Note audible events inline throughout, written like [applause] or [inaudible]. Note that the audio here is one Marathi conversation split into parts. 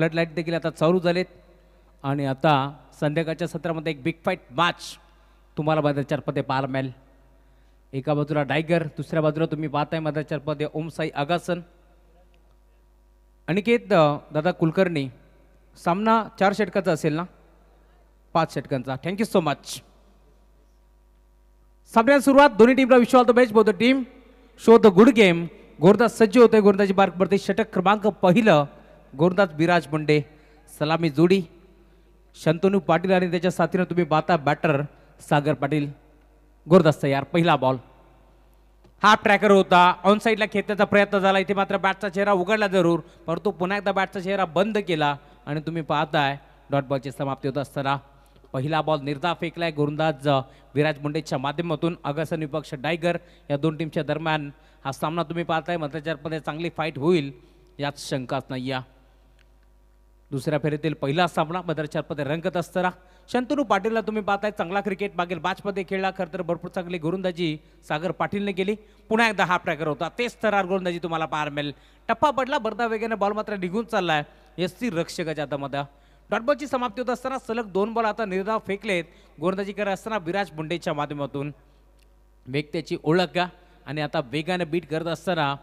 लाईट देखील आता चालू झालेत आणि आता संध्याकाळच्या सत्रामध्ये एक बिग फाईट मॅच तुम्हाला मदाचार चारपदे पार मिळेल एका बाजूला डायगर दुसऱ्या बाजूला तुम्ही पाहताय मदाचार पदे ओमसाई आगासन अनिकेत दादा कुलकर्णी सामना चार षटकाचा असेल ना पाच षटकांचा थँक्यू सो मच सामन्या सुरुवात दोन्ही टीमला विश्वास the both team show the good game गोरदास सज्ज होते गोरदाची मार्क पडते षटक क्रमांक पहिलं गोरदास बिराज मुंडे सलामी जोडी शंतनू पाटील आणि त्याच्या साथीनं तुम्ही बाता बॅटर सागर पाटील गोरदास यार पहिला बॉल हाफ ट्रॅकर होता ऑन साईडला खेचण्याचा प्रयत्न झाला इथे मात्र बॅटचा चेहरा उघडला जरूर परंतु पुन्हा एकदा बॅटचा चेहरा बंद केला आणि तुम्ही पाहताय डॉट बॉलची समाप्ती होत असताना पहिला बॉल निर्धा फेकलाय गोरुंदाज विराज मुंडेच्या माध्यमातून अगसन विपक्ष डायगर या दोन टीमच्या दरम्यान हा सामना तुम्ही पाहताय मात्र चांगली फाईट होईल यात शंकाच नाही या दुसऱ्या फेरीतील पहिला सामना चारपदे रंगत असताना शंतनू पाटीलला तुम्ही पाहताय चांगला क्रिकेट मागील बाजपदे खेळला खरं तर भरपूर चांगली गोरुंदाजी सागर पाटीलने केली पुन्हा एकदा हा प्रकार होता तेच स्तरावर गोलंदाजी तुम्हाला पार मिळेल टप्पा पडला बर्दा वेगाने बॉल मात्र निघून चाललाय एस सी रक्षकाच्या हातामध्ये डॉटबॉलची समाप्ती होत असताना सलग दोन बॉल आता निर्धाव फेकलेत गोरंदाजी करत असताना विराज बुंडेच्या माध्यमातून वेग त्याची ओळख आणि आता वेगाने बीट करत असताना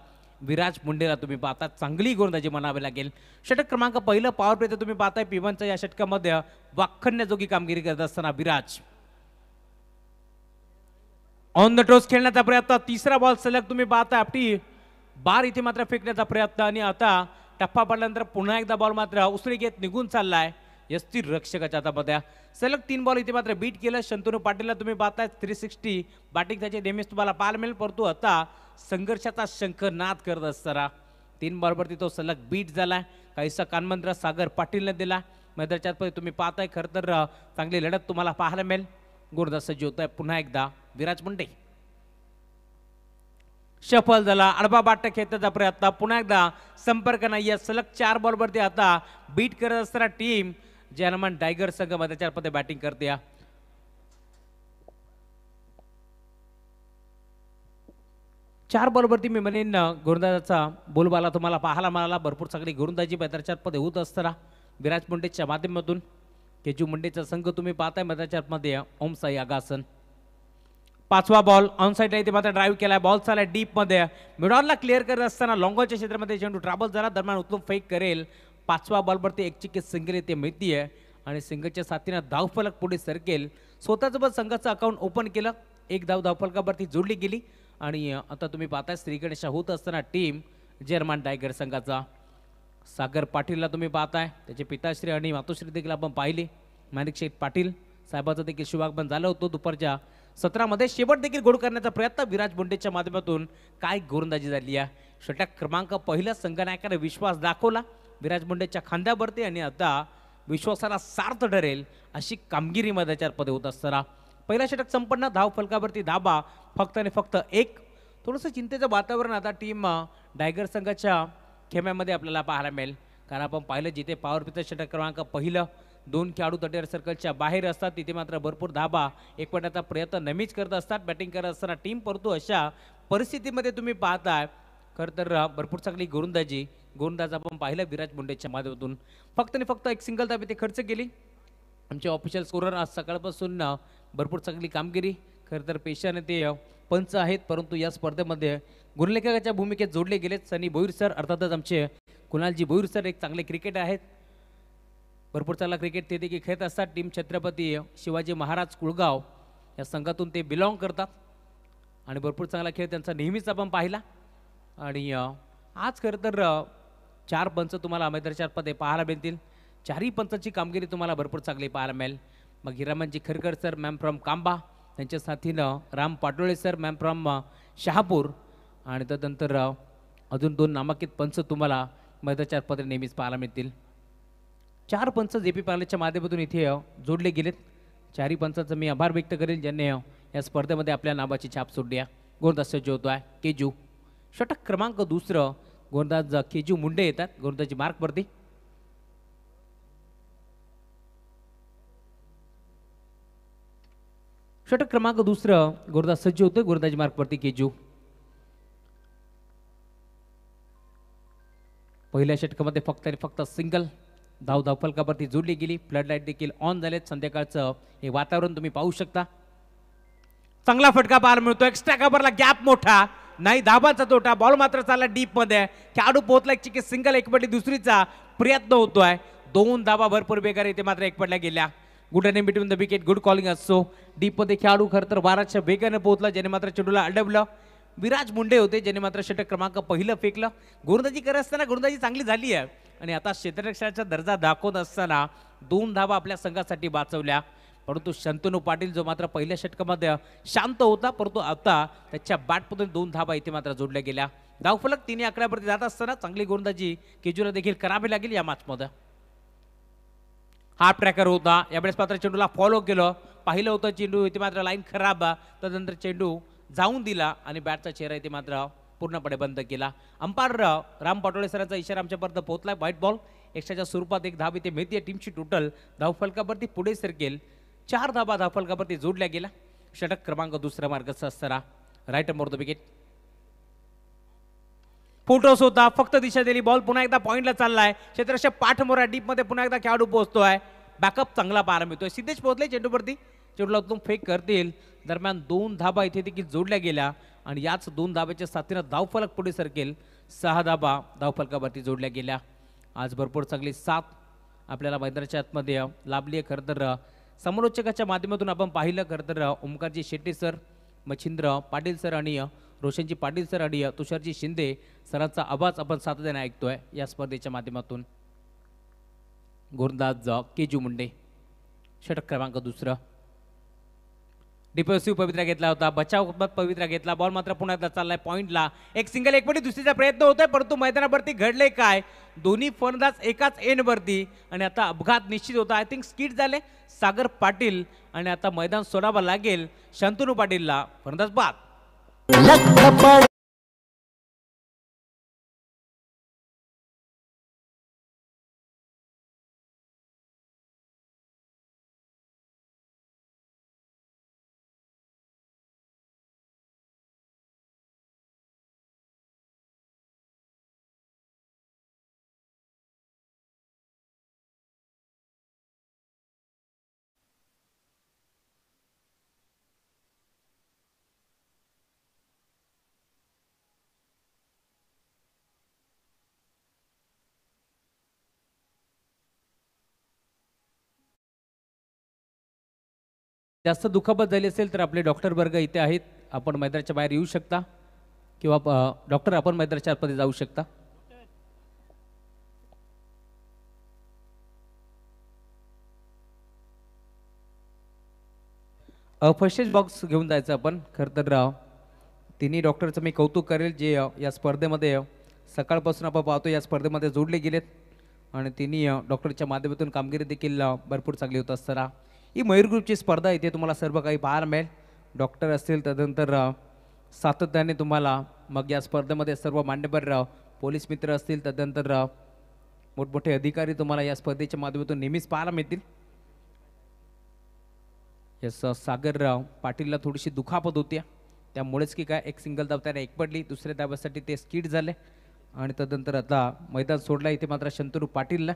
विराज मुंडेला तुम्ही पाहता चांगली गोलंदाजी म्हणावी लागेल षटक क्रमांक पहिलं पॉवर तर तुम्ही पाहताय पिवनच्या या षटकामध्ये वाखण्याजोगी कामगिरी करत असताना विराज ऑन द टोस खेळण्याचा प्रयत्न तिसरा बॉल सलग तुम्ही पाहता आपली बार इथे मात्र फेकण्याचा प्रयत्न आणि आता टप्पा पडल्यानंतर पुन्हा एकदा बॉल मात्र उसळी घेत निघून चाललाय यस्ती रक्षकाच्या हातामध्ये सलग तीन बॉल इथे मात्र बीट केलं शंतनू पाटीलला तुम्ही पाहताय थ्री सिक्स्टी बॅटिंग त्याचे नेहमीच तुम्हाला पाहायला मिळेल परंतु आता संघर्षाचा शंख नाद करत असताना तीन बॉलवरती तो सलग बीट झाला काहीसा कानमंत्र सागर पाटीलनं दिला मग त्याच्यात तुम्ही पाहताय खरं तर चांगली लढत तुम्हाला पाहायला मिळेल गुरुदास ज्योत आहे पुन्हा एकदा विराज मुंडे सफल झाला अडबा बाट खेळताचा प्रयत्न पुन्हा एकदा संपर्क नाही या सलग चार बॉलवरती आता बीट करत असताना टीम जर्मन हनुमान टायगर संघ पदे बॅटिंग करते चार बरोबरती मी म्हणेन गोरुंदाजाचा बोलबाला तुम्हाला पाहायला मिळाला भरपूर सगळी गोरंदाजी मैदानाच्या पदे होत असताना विराज मुंडेच्या माध्यमातून केजू मुंडेचा संघ तुम्ही पाहताय मध्ये ओमसाई आगासन पाचवा बॉल ऑन साईड नाही ते मात्र ड्राईव्ह केलाय बॉल डीप डीपमध्ये मिडॉनला क्लिअर करत असताना लॉंगॉलच्या क्षेत्रामध्ये चेंडू ट्रॅव्हल झाला दरम्यान उत्तम फेक करेल पाचवा बॉलवरती एक चिकीत सिंगल येते मैत्रीय आणि सिंगलच्या साथीनं फलक पुढे सरकेल स्वतःच पण संघाचं अकाउंट ओपन केलं एक धाव धावफलकावरती जोडली गेली आणि आता तुम्ही पाहताय गणेश होत असताना टीम जर्मन टायगर संघाचा सागर पाटीलला तुम्ही पाहताय त्याचे पिताश्री आणि मातोश्री देखील आपण पाहिले माणिक शेठ पाटील साहेबाचं देखील शुभागमन झालं होतं दुपारच्या सत्रामध्ये शेवट देखील गोड करण्याचा प्रयत्न विराज बोंडेच्या माध्यमातून काय गोरंदाजी झाली आहे छोट्या क्रमांक पहिल्या संघनायकाने विश्वास दाखवला विराज बोंडेच्या खांद्यावरती आणि आता विश्वासाला सार्थ ठरेल अशी कामगिरी मैदानाच्या पदे होत असताना पहिला षटक संपन्न धाव फलकावरती धाबा फक्त आणि फक्त एक थोडंसं चिंतेचं वातावरण आता टीम डायगर संघाच्या खेम्यामध्ये आपल्याला पाहायला मिळेल कारण आपण पाहिलं जिथे पॉवर पिच षटक क्रमांक पहिलं दोन खेळाडू तटेर सर्कलच्या बाहेर असतात तिथे मात्र भरपूर धाबा एकवटण्याचा प्रयत्न नेहमीच करत असतात बॅटिंग करत असताना टीम परतो अशा परिस्थितीमध्ये तुम्ही पाहताय खरं तर भरपूर चांगली गोरुंदाजी गोरुंदाज आपण पाहिलं विराज मुंडेच्या माध्यमातून फक्त आणि फक्त एक सिंगल दाबी ते खर्च केली आमचे ऑफिशियल स्कोरर आज सकाळपासून भरपूर चांगली कामगिरी खरं तर पेशाने ते पंच आहेत परंतु या स्पर्धेमध्ये गुणलेखकाच्या भूमिकेत जोडले गेलेत सनी बोईर सर अर्थातच आमचे कुणालजी बोईर सर एक चांगले क्रिकेट आहेत भरपूर चांगला क्रिकेट ते देखील खेळत असतात टीम छत्रपती शिवाजी महाराज कुळगाव या संघातून ते बिलॉंग करतात आणि भरपूर चांगला खेळ त्यांचा नेहमीच आपण पाहिला आणि आज खरं तर चार पंच तुम्हाला मैदानाच्या पदे पाहायला मिळतील चारही पंचाची कामगिरी तुम्हाला भरपूर चांगली पाहायला मिळेल मग हिरामानजी खरकर सर मॅम फ्रॉम कांबा त्यांच्या साथीनं Ram Patole sir ma'am from Shahapur आणि त्यानंतर अजून दोन नामांकित पंच तुम्हाला चार पत्र नेहमीच पाहायला मिळतील चार पंच जे पी पार्लरच्या माध्यमातून इथे जोडले गेलेत चारही पंचाचं मी आभार व्यक्त करेल ज्यांनी या स्पर्धेमध्ये आपल्या नावाची छाप सोडली आहे गोंदास होतो आहे केजू षटक क्रमांक दुसरं गोंदाज केजू मुंडे येतात गोंदाजी मार्कवरती षटक क्रमांक दुसरं गुरुदास सज्ज होतोय गोरदाजी मार्कवरती केजू पहिल्या षटकामध्ये फक्त आणि फक्त सिंगल धाव धाव फलकावरती जोडली गेली फ्लड लाईट देखील ऑन झालेत संध्याकाळचं हे वातावरण तुम्ही पाहू शकता चांगला फटका बाल मिळतो एक्स्ट्रा कबरला गॅप मोठा नाही दाबाचा तोटा बॉल मात्र चालला डीप डीपमध्ये खेळाडू पोहोचला की सिंगल एकपटली दुसरीचा प्रयत्न होतोय दोन धाबा भरपूर बेकार इथे मात्र एक एकपटल्या गेल्या good running between the wicket good calling असो डीपमध्ये खेळाडू खरं तर बाराच्या वेगाने पोहोचला ज्याने मात्र चेंडूला अडवलं विराज मुंडे होते ज्याने मात्र षटक क्रमांक पहिलं फेकलं गोलंदाजी करत असताना गोलंदाजी चांगली झाली आहे आणि आता क्षेत्ररक्षणाचा दर्जा दाखवत असताना दोन धावा आपल्या संघासाठी वाचवल्या परंतु शंतनू पाटील जो मात्र पहिल्या षटकामध्ये शांत होता परंतु आता त्याच्या बॅटमधून दोन धाबा इथे मात्र जोडल्या गेल्या धावफलक तिन्ही आकड्यावरती जात असताना चांगली गोंदाजी केजूला देखील करावी लागेल या मॅचमध्ये हाफ ट्रॅकर होता यावेळेस मात्र चेंडूला फॉलो केलं पाहिलं होतं चेंडू इथे मात्र लाईन खराब त्यानंतर चेंडू जाऊन दिला आणि बॅटचा चेहरा इथे मात्र पूर्णपणे बंद केला अंपायर राम पाटोळे सरांचा इशारा आमच्यापर्यंत पोहोचला व्हाईट बॉल एक्स्ट्राच्या स्वरूपात एक धाव इथे मिळते टीमची टोटल धावफलकावरती पुढे सरकेल चार धाबा धावफलकावरती जोडल्या गेला षटक क्रमांक दुसरा मार्ग असताना राईट मोर द विकेट फोटोस होता फक्त दिशा दिली बॉल पुन्हा एकदा पॉईंटला चाललाय आहे पाठमोरा डीपमध्ये पुन्हा एकदा खेळाडू पोहोचतो आहे बॅकअप चांगला पारा मिळतोय सिद्धेश पोहोचले चेंडूवरती चेंडूला तो फेक करतील दरम्यान दोन धाबा इथे देखील जोडल्या गेल्या आणि याच दोन धाब्याच्या साथीनं धावफलक पुढे सरकेल सहा धाबा धावफलकावरती जोडल्या गेल्या आज भरपूर चांगली सात आपल्याला मैदानाच्या आतमध्ये लाभली आहे खरं तर समालोचकाच्या माध्यमातून आपण पाहिलं खरं तर ओमकारजी शेट्टी सर मच्छिंद्र पाटील सर आणि रोशनजी पाटील सर अडिया तुषारजी शिंदे सरांचा आवाज आपण सातत्याने ऐकतोय या स्पर्धेच्या माध्यमातून के केजू मुंडे षटक क्रमांक दुसरं डिपॉसिव्ह पवित्रा घेतला होता बचाव पवित्रा घेतला बॉल मात्र पुन्हा चाललाय पॉईंटला एक सिंगल एक दुसरीचा प्रयत्न होतोय परंतु मैदानावरती घडले काय दोन्ही फलंदाज एकाच एंडवरती आणि आता अपघात निश्चित होता आय थिंक स्किट झाले सागर पाटील आणि आता मैदान सोडावं लागेल शांतनू पाटीलला फलंदाज बाद లక్కపడ जास्त दुखापत झाली असेल तर आपले डॉक्टर वर्ग इथे आहेत आपण मैदानाच्या बाहेर येऊ शकता किंवा डॉक्टर आपण मैदानाच्या आतमध्ये जाऊ शकता एज बॉक्स घेऊन जायचं आपण खर तर तिन्ही डॉक्टरचं मी कौतुक करेल जे या स्पर्धेमध्ये सकाळपासून आपण पाहतो या स्पर्धेमध्ये जोडले गेलेत आणि तिन्ही डॉक्टरच्या माध्यमातून कामगिरी देखील भरपूर चांगली होत असताना ही मयूर ग्रुपची स्पर्धा इथे तुम्हाला सर्व काही पाहायला मिळेल डॉक्टर असतील त्यानंतर सातत्याने तुम्हाला मग या स्पर्धेमध्ये सर्व मान्यवर पोलीस मित्र असतील त्यानंतर मोठमोठे अधिकारी तुम्हाला या स्पर्धेच्या माध्यमातून नेहमीच पाहायला मिळतील यस सागरराव पाटीलला थोडीशी दुखापत होती त्यामुळेच की काय एक सिंगल दाब त्याने एक पडली दुसऱ्या दाब्यासाठी ते स्किट झाले आणि त्यानंतर आता मैदान सोडला इथे मात्र शंतरू पाटीलला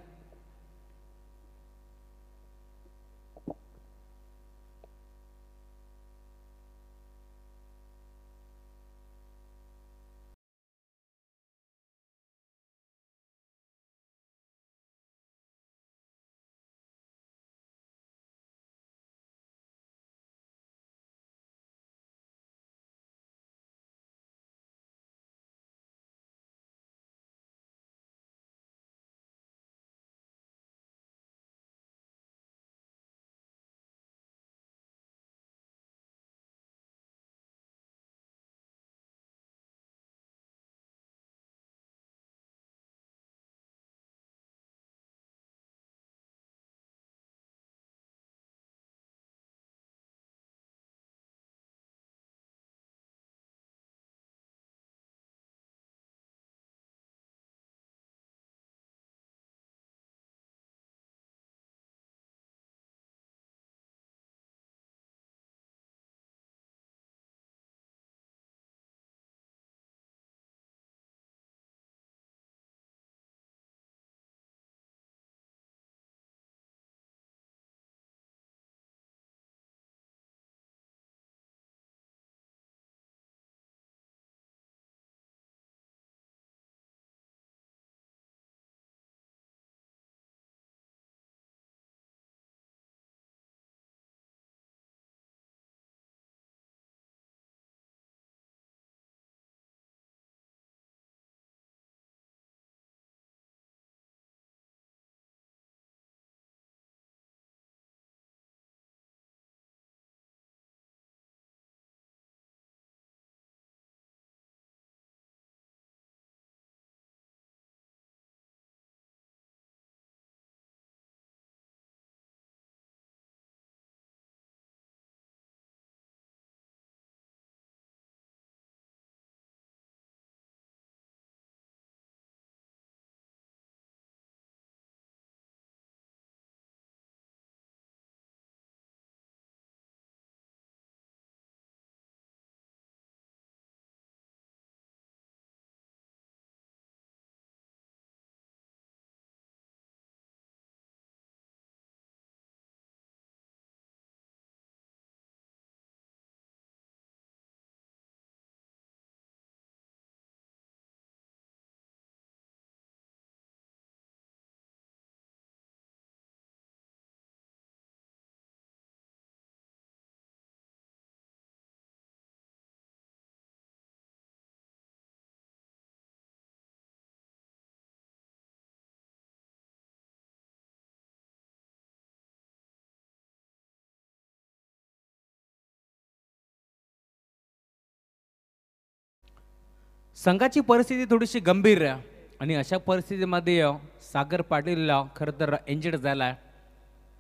संघाची परिस्थिती थोडीशी गंभीर आहे आणि अशा परिस्थितीमध्ये सागर पाटीलला खरं तर इंजर्ड झाला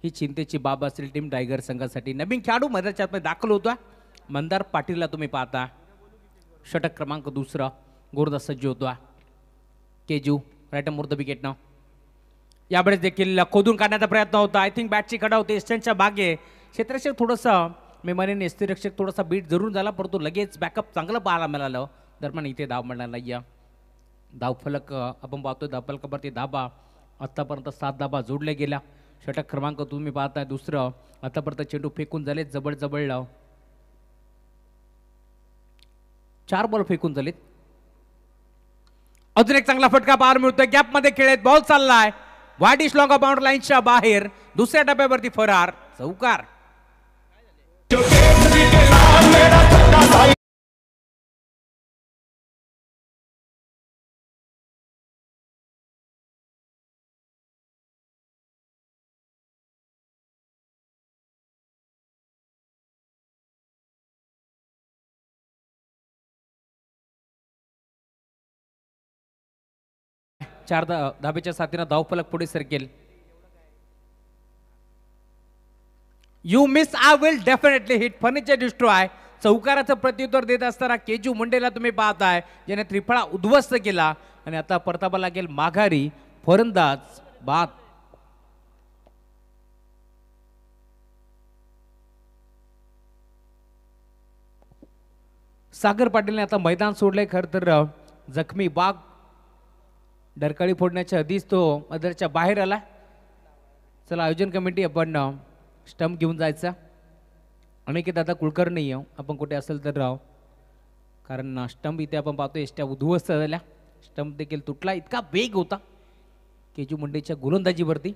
ही चिंतेची बाब असेल टीम टायगर संघासाठी नवीन खेळाडू आतमध्ये दाखल होतो मंदार पाटीलला तुम्ही पाहता षटक क्रमांक दुसरा गोरदास सज्ज होतो केजू राईट मोर्द विकेट न यावेळेस देखील खोदून काढण्याचा प्रयत्न होता आय थिंक बॅटची कडा होती इस्टनच्या बागे क्षेत्रक्षक थोडंसं मेमाने रक्षक थोडासा बीट जरूर झाला परंतु लगेच बॅकअप चांगलं पाहायला मिळालं दरम्यान इथे दाब मिळणार नाही दाब फलक आपण पाहतो फलकावरती दाबा आत्तापर्यंत सात दाबा जोडले गेल्या षटक क्रमांक तुम्ही पाहताय दुसरं आतापर्यंत चेंडू फेकून झाले जबळ जबळ चार बॉल फेकून झालेत अजून एक चांगला फटका पार मिळतोय गॅपमध्ये खेळत बॉल चाललाय वाडिश लॉंग अबाउंड लाईनच्या बाहेर दुसऱ्या डब्यावरती फरार चौकार चार दा धाबेच्या साथीनं धावफलक पुढे सरकेल you miss I will definitely hit furniture destroy चौकाराचं प्रत्युत्तर देत असताना केजू मुंडेला तुम्ही पाहताय ज्याने त्रिफळा उद्ध्वस्त केला आणि आता परतावा लागेल माघारी फरंदाज बात सागर पाटीलने आता मैदान सोडलंय खर तर जखमी बाग डरकाळी फोडण्याच्या आधीच तो मदरच्या बाहेर आला चला आयोजन कमिटी आपण स्टंप घेऊन जायचा दादा आता कुलकर्णी येऊ आपण कुठे असेल तर राव कारण स्टंप इथे आपण पाहतो एसट्या उद्ध्वस्त झाल्या स्टंप देखील तुटला इतका वेग होता केजू मुंडेच्या गोलंदाजीवरती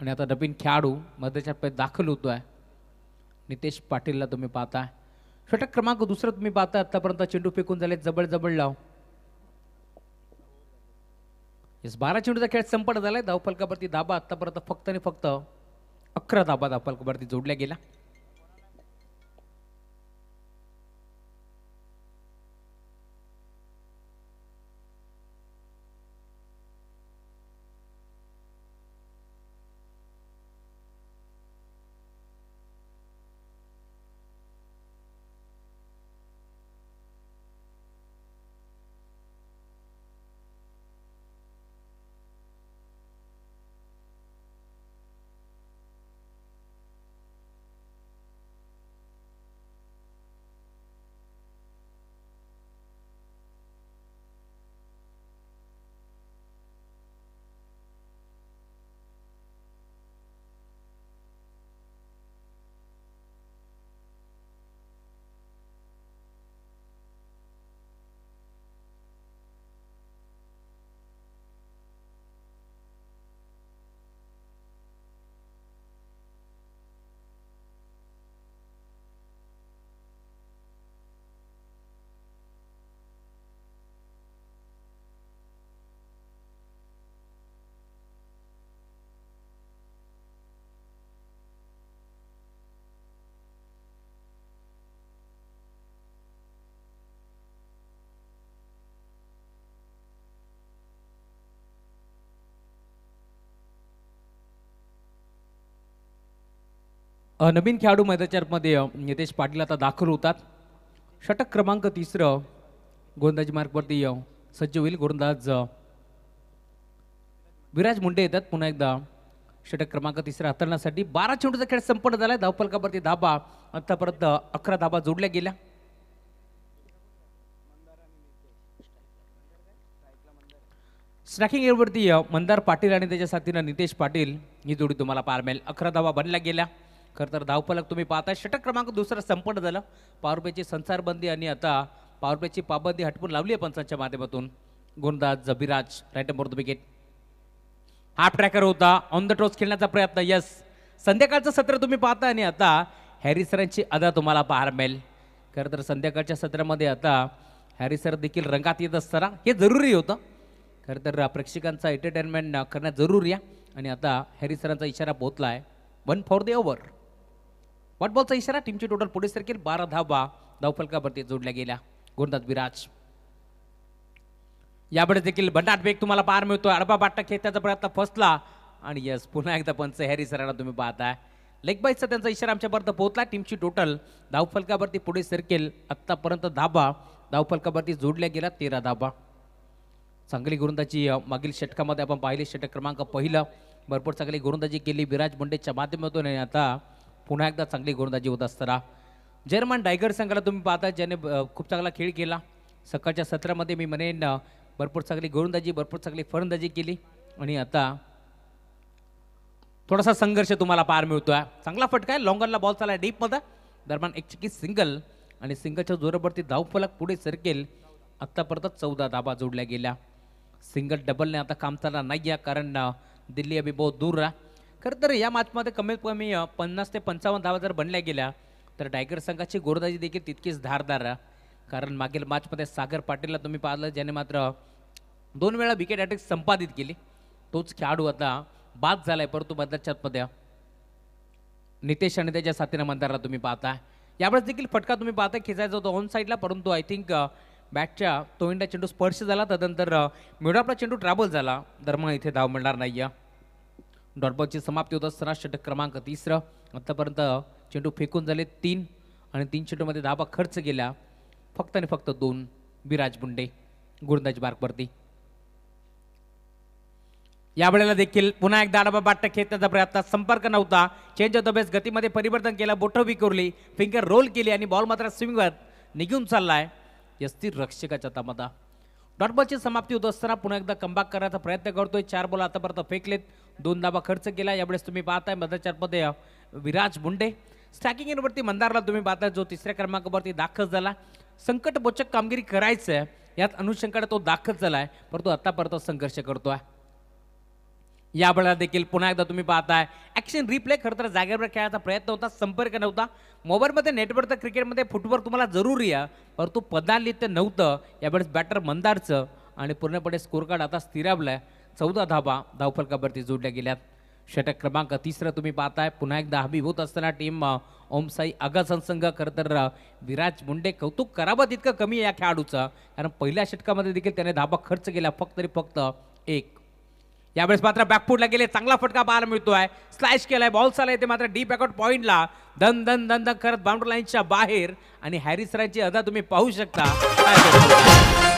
आणि आता नवीन खेळाडू मदरच्या पे दाखल होतो आहे नितेश पाटीलला तुम्ही पाहता षटक क्रमांक दुसरं तुम्ही पाहता आत्तापर्यंत चेंडू फेकून झाले जबळजबळ लाव येस बारा चेंडूचा खेळ संपन्न झालाय धावफलकावरती दाबा आत्तापर्यंत फक्त आणि फक्त अकरा दाबा धावफलकावरती जोडल्या गेला नवीन खेळाडू मैदाच्यामध्ये नितेश पाटील आता दाखल होतात षटक क्रमांक तिसरं गोंदाजी मार्गवरती सज्ज होईल गोंदाज विराज मुंडे येतात पुन्हा एकदा षटक क्रमांक तिसरा हाताळण्यासाठी बारा चेंडूचा खेळ संपन्न झाला धावपलकावरती धाबा आतापर्यंत अकरा धाबा जोडल्या गेल्या स्नॅकिंग एअरवरती मंदार पाटील आणि त्याच्या साथीनं नितेश पाटील ही जोडी तुम्हाला पार मिळेल अकरा धावा बनल्या गेल्या खरं तर धावपलक तुम्ही पाहता षटक क्रमांक दुसरा संपन्न झाला पावरपेची संसारबंदी आणि आता पावरपेची पाबंदी हटपून लावली आहे पंचांच्या माध्यमातून गुणदास जबीराज right number wicket half tracker होता ऑन द टोस खेळण्याचा प्रयत्न यस संध्याकाळचं सत्र तुम्ही पाहता आणि आता हॅरी सरांची अदा तुम्हाला पाहायला मिळेल खरं तर संध्याकाळच्या सत्रामध्ये आता हॅरी सर देखील रंगात येत असताना हे जरुरी होतं खरं तर प्रेक्षकांचा एंटरटेनमेंट करण्यात जरुरी आहे आणि आता हॅरी सरांचा इशारा पोहोचला आहे वन फॉर द ओवर वॉटबॉलचा इशारा टीमची टोटल पुढे सरकेल बारा धाबा धावफलकावरती जोडल्या गेल्या गोंदात विराज यावेळेस देखील भन्नाट बेग तुम्हाला पार मिळतो अडबा बाट्टा खेळताचा प्रयत्न फसला आणि यस पुन्हा एकदा पंच हॅरी सरांना तुम्ही पाहताय लेग बाईचा त्यांचा इशारा आमच्यापर्यंत पोहोचला टीमची टोटल धावफलकावरती पुढे सरकेल आत्तापर्यंत धाबा धावफलकावरती जोडल्या गेला तेरा धाबा चांगली गोरुंदाजी मागील षटकामध्ये आपण पाहिले षटक क्रमांक पहिला भरपूर चांगली गोरंदाजी केली विराज मुंडेच्या माध्यमातून आता पुन्हा एकदा चांगली गोलंदाजी होत असताना जर्मन डायगर संघाला तुम्ही पाहता ज्याने खूप चांगला खेळ केला सकाळच्या सत्रामध्ये मी म्हणेन भरपूर चांगली गोलंदाजी भरपूर चांगली फलंदाजी केली आणि आता थोडासा संघर्ष तुम्हाला पार मिळतो आहे चांगला फटका आहे लॉंगरला बॉल चालला डीपमध्ये दरम्यान एक चिकी सिंगल आणि सिंगलच्या जोरावरती धावफलक पुढे सरकेल आत्तापर्यंत चौदा धाबा जोडल्या गेल्या सिंगल डबलने आता काम चालणार नाही आहे कारण दिल्ली बहुत दूर राहा खरं तर या मॅचमध्ये कमीत कमी पन्नास ते पंचावन्न धावा जर बनल्या गेल्या तर टायगर संघाची गोरदाजी देखील तितकीच धारदार कारण मागील मॅचमध्ये सागर पाटीलला तुम्ही पाहिलं ज्याने मात्र दोन वेळा विकेट अटॅक संपादित केली तोच खेळाडू आता बाद झालाय परंतु मधल्या नितेश आणि त्याच्या साथीनं मंदारला तुम्ही पाहता यावेळेस देखील फटका तुम्ही पाहता खेचायचा होता ऑन साईडला परंतु आय थिंक बॅटच्या तोंडा चेंडू स्पर्श झाला तदनंतर मिडॉपला चेंडू ट्रॅव्हल झाला दरम्यान इथे धाव मिळणार नाही आहे डॉटबॉलची समाप्ती होत असताना षटक क्रमांक तिसरं आत्तापर्यंत चेंडू फेकून झाले तीन आणि तीन चेंडूमध्ये धाबा खर्च गेला फक्त आणि फक्त दोन बिराज बुंडे वरती या वेळेला देखील पुन्हा एकदा आडबा बाट्टा खेळण्याचा प्रयत्न संपर्क नव्हता चेंज ऑफ द बेस गतीमध्ये परिवर्तन केला बोटं विकुरली फिंगर रोल केली आणि बॉल मात्र स्विंगवर निघून चाललाय यस्ती रक्षकाच्या तमदा डॉटबॉलची समाप्ती होत असताना पुन्हा एकदा कमबॅक करण्याचा प्रयत्न करतोय चार बॉल आतापर्यंत फेकलेत दोन दाबा खर्च केला यावेळेस तुम्ही पाहताय मदतचारपदे विराज मुंडे स्टॅकिंग इनवरती मंदारला तुम्ही पाहताय जो तिसऱ्या क्रमांकावरती दाखल झाला संकटबोचक कामगिरी करायचं आहे यात अनुषंगाने तो दाखल झाला आहे परंतु आतापर्यंत संघर्ष करतो आहे या बळाला देखील पुन्हा एकदा तुम्ही पाहताय ॲक्शन रिप्ले खर तर जागेवर खेळायचा प्रयत्न होता संपर्क नव्हता मोबाईलमध्ये नेटवर तर क्रिकेटमध्ये फुटबॉल तुम्हाला जरुरी आहे परंतु पदालित नव्हतं यावेळेस बॅटर मंदारचं आणि पूर्णपणे स्कोर कार्ड आता स्थिरावलं आहे चौदा धाबा धावफलकावरती जोडल्या गेल्यात षटक क्रमांक तिसरं तुम्ही पाहताय पुन्हा एकदा हबी होत असताना टीम ओमसाई अगासन संघ खरं तर विराज मुंडे कौतुक करावं तितकं कमी आहे या खेळाडूचं कारण पहिल्या षटकामध्ये देखील त्याने धाबा खर्च केला फक्त तरी फक्त एक यावेळेस मात्र बॅकफूटला गेले चांगला फटका पाहायला मिळतो आहे स्लॅश केलाय बॉल आहे ते मात्र डीप बॅकआउट पॉईंटला धन धन धन दन करत बाउंड्री लाईनच्या बाहेर आणि रायची अदा तुम्ही पाहू शकता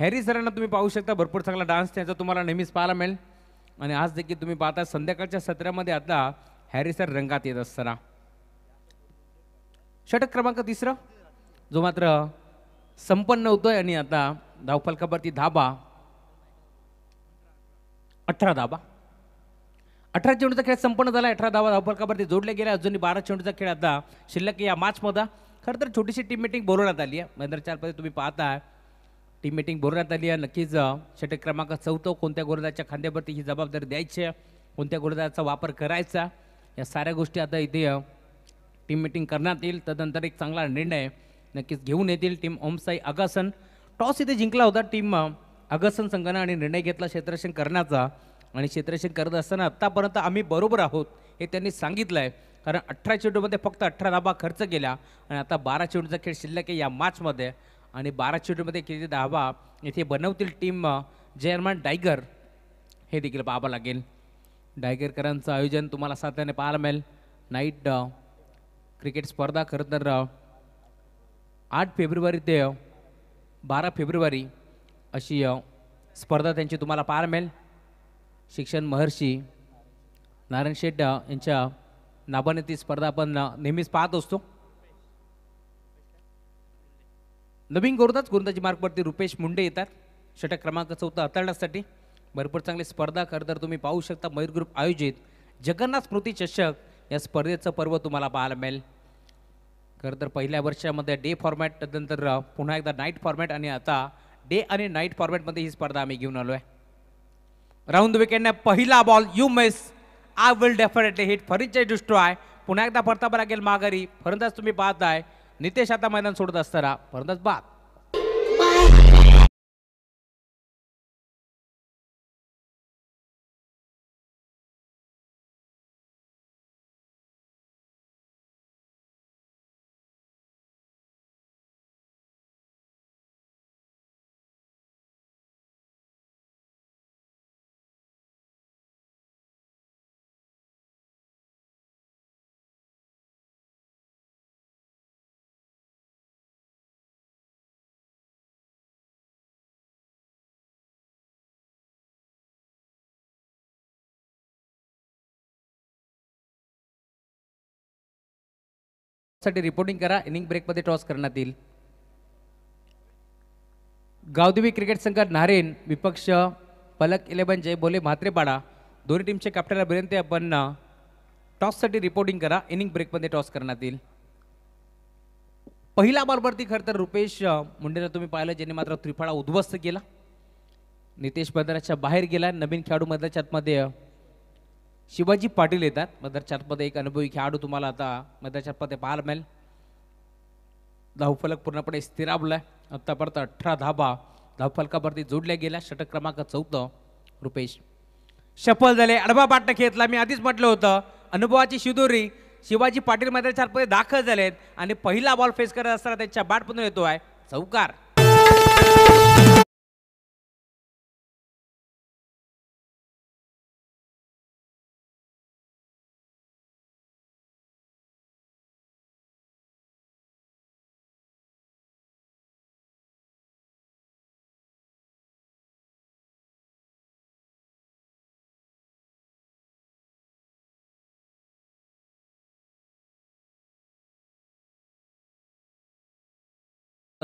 हॅरी सरांना तुम्ही पाहू शकता भरपूर चांगला डान्स त्याचा तुम्हाला नेहमीच पाहायला मिळेल आणि आज देखील तुम्ही पाहता संध्याकाळच्या सत्रामध्ये आता हॅरी सर रंगात येत असताना षटक क्रमांक तिसरा जो मात्र संपन्न होतोय आणि आता धावफलकावरती धाबा अठरा धाबा अठरा चेंडूचा खेळ संपन्न झाला अठरा धाबा धावफलकावरती जोडले गेल्या अजूनही बारा चेंडूचा खेळ आता शिल्लक या मार्चमध्ये खरं तर छोटीशी टीम मिटिंग बोलवण्यात आली आहे महेंद्र चारपदी तुम्ही पाहताय टीम मिटिंग बोलण्यात आली आहे नक्कीच षटक क्रमांक चौथं कोणत्या गोलंदाजाच्या खांद्यावरती ही जबाबदारी द्यायची आहे कोणत्या गोलंदाजाचा वापर करायचा या साऱ्या गोष्टी आता इथे टीम मिटिंग करण्यात येईल तदनंतर एक चांगला निर्णय नक्कीच घेऊन येतील टीम ओमसाई अगासन टॉस इथे जिंकला होता टीम अगासन संघानं आणि निर्णय घेतला क्षेत्रक्षण करण्याचा आणि क्षेत्रक्षण करत असताना आत्तापर्यंत आम्ही बरोबर आहोत हे त्यांनी सांगितलं आहे कारण अठरा चेंडूमध्ये फक्त अठरा धाबा खर्च केला आणि आता बारा चेंडूचा खेळ शिल्लक आहे या मॅचमध्ये आणि बारा चेंडूमध्ये किती धावा येथे बनवतील टीम जर्मन डायगर हे देखील पाहावं लागेल डायगरकरांचं आयोजन तुम्हाला सातत्याने पाहायला मिळेल नाईट क्रिकेट स्पर्धा खरं तर आठ फेब्रुवारी ते बारा फेब्रुवारी अशी स्पर्धा त्यांची तुम्हाला पाहायला मिळेल शिक्षण महर्षी नारायण शेट्ट यांच्या नाबाने ती स्पर्धा आपण नेहमीच पाहत असतो नवीन गोरंदाज गोरंदाजी मार्गवरती रुपेश मुंडे येतात षटक क्रमांक चौथा हाताळण्यासाठी भरपूर चांगली स्पर्धा खरं तर तुम्ही पाहू शकता मयूर ग्रुप आयोजित जगन्नाथ स्मृती चषक या स्पर्धेचं पर्व तुम्हाला पाहायला मिळेल खरं तर पहिल्या वर्षामध्ये डे फॉर्मॅट नंतर पुन्हा एकदा नाईट फॉर्मॅट आणि आता डे आणि नाईट फॉर्मॅटमध्ये ही स्पर्धा आम्ही घेऊन आलो आहे राऊंड विकेंडने पहिला ball you mess I will definitely hit फरीजच्या डिस्ट्रॉय पुन्हा एकदा परताबा लागेल माघारी फरंदाज तुम्ही पाहताय नितेश आता मैदान सोडत असताना फलंदाज बाद साठी रिपोर्टिंग करा इनिंग ब्रेकमध्ये टॉस करण्यात येईल गावदेवी क्रिकेट संघ नारेन विपक्ष पलक इलेव्हन जयबोले म्हात्रेपाडा दोन्ही टीमचे कॅप्टन अभिनंते आपण टॉससाठी रिपोर्टिंग करा इनिंग ब्रेकमध्ये टॉस करण्यात येईल पहिला बॉलवरती खरं तर रुपेश मुंडेला तुम्ही पाहिलं ज्यांनी मात्र त्रिफाळा उद्ध्वस्त केला नितेश बंदराच्या बाहेर गेला नवीन खेळाडू मधल्या आतमध्ये शिवाजी पाटील येतात मदर मतदारचारमध्ये एक अनुभवी खेळाडू तुम्हाला आता मतदारचारमध्ये पाहायला मिळेल धावफलक पूर्णपणे स्थिरावला आतापर्यंत अठरा धाबा धावफलकावरती जोडल्या गेल्या षटक क्रमांक चौथं रुपेश सफल झाले अडबा पाटणं खेळला मी आधीच म्हटलं होतं अनुभवाची शिदोरी शिवाजी पाटील मतदारचारमध्ये दाखल झालेत आणि पहिला बॉल फेस करत असताना त्यांच्या बाटमधून येतो आहे चौकार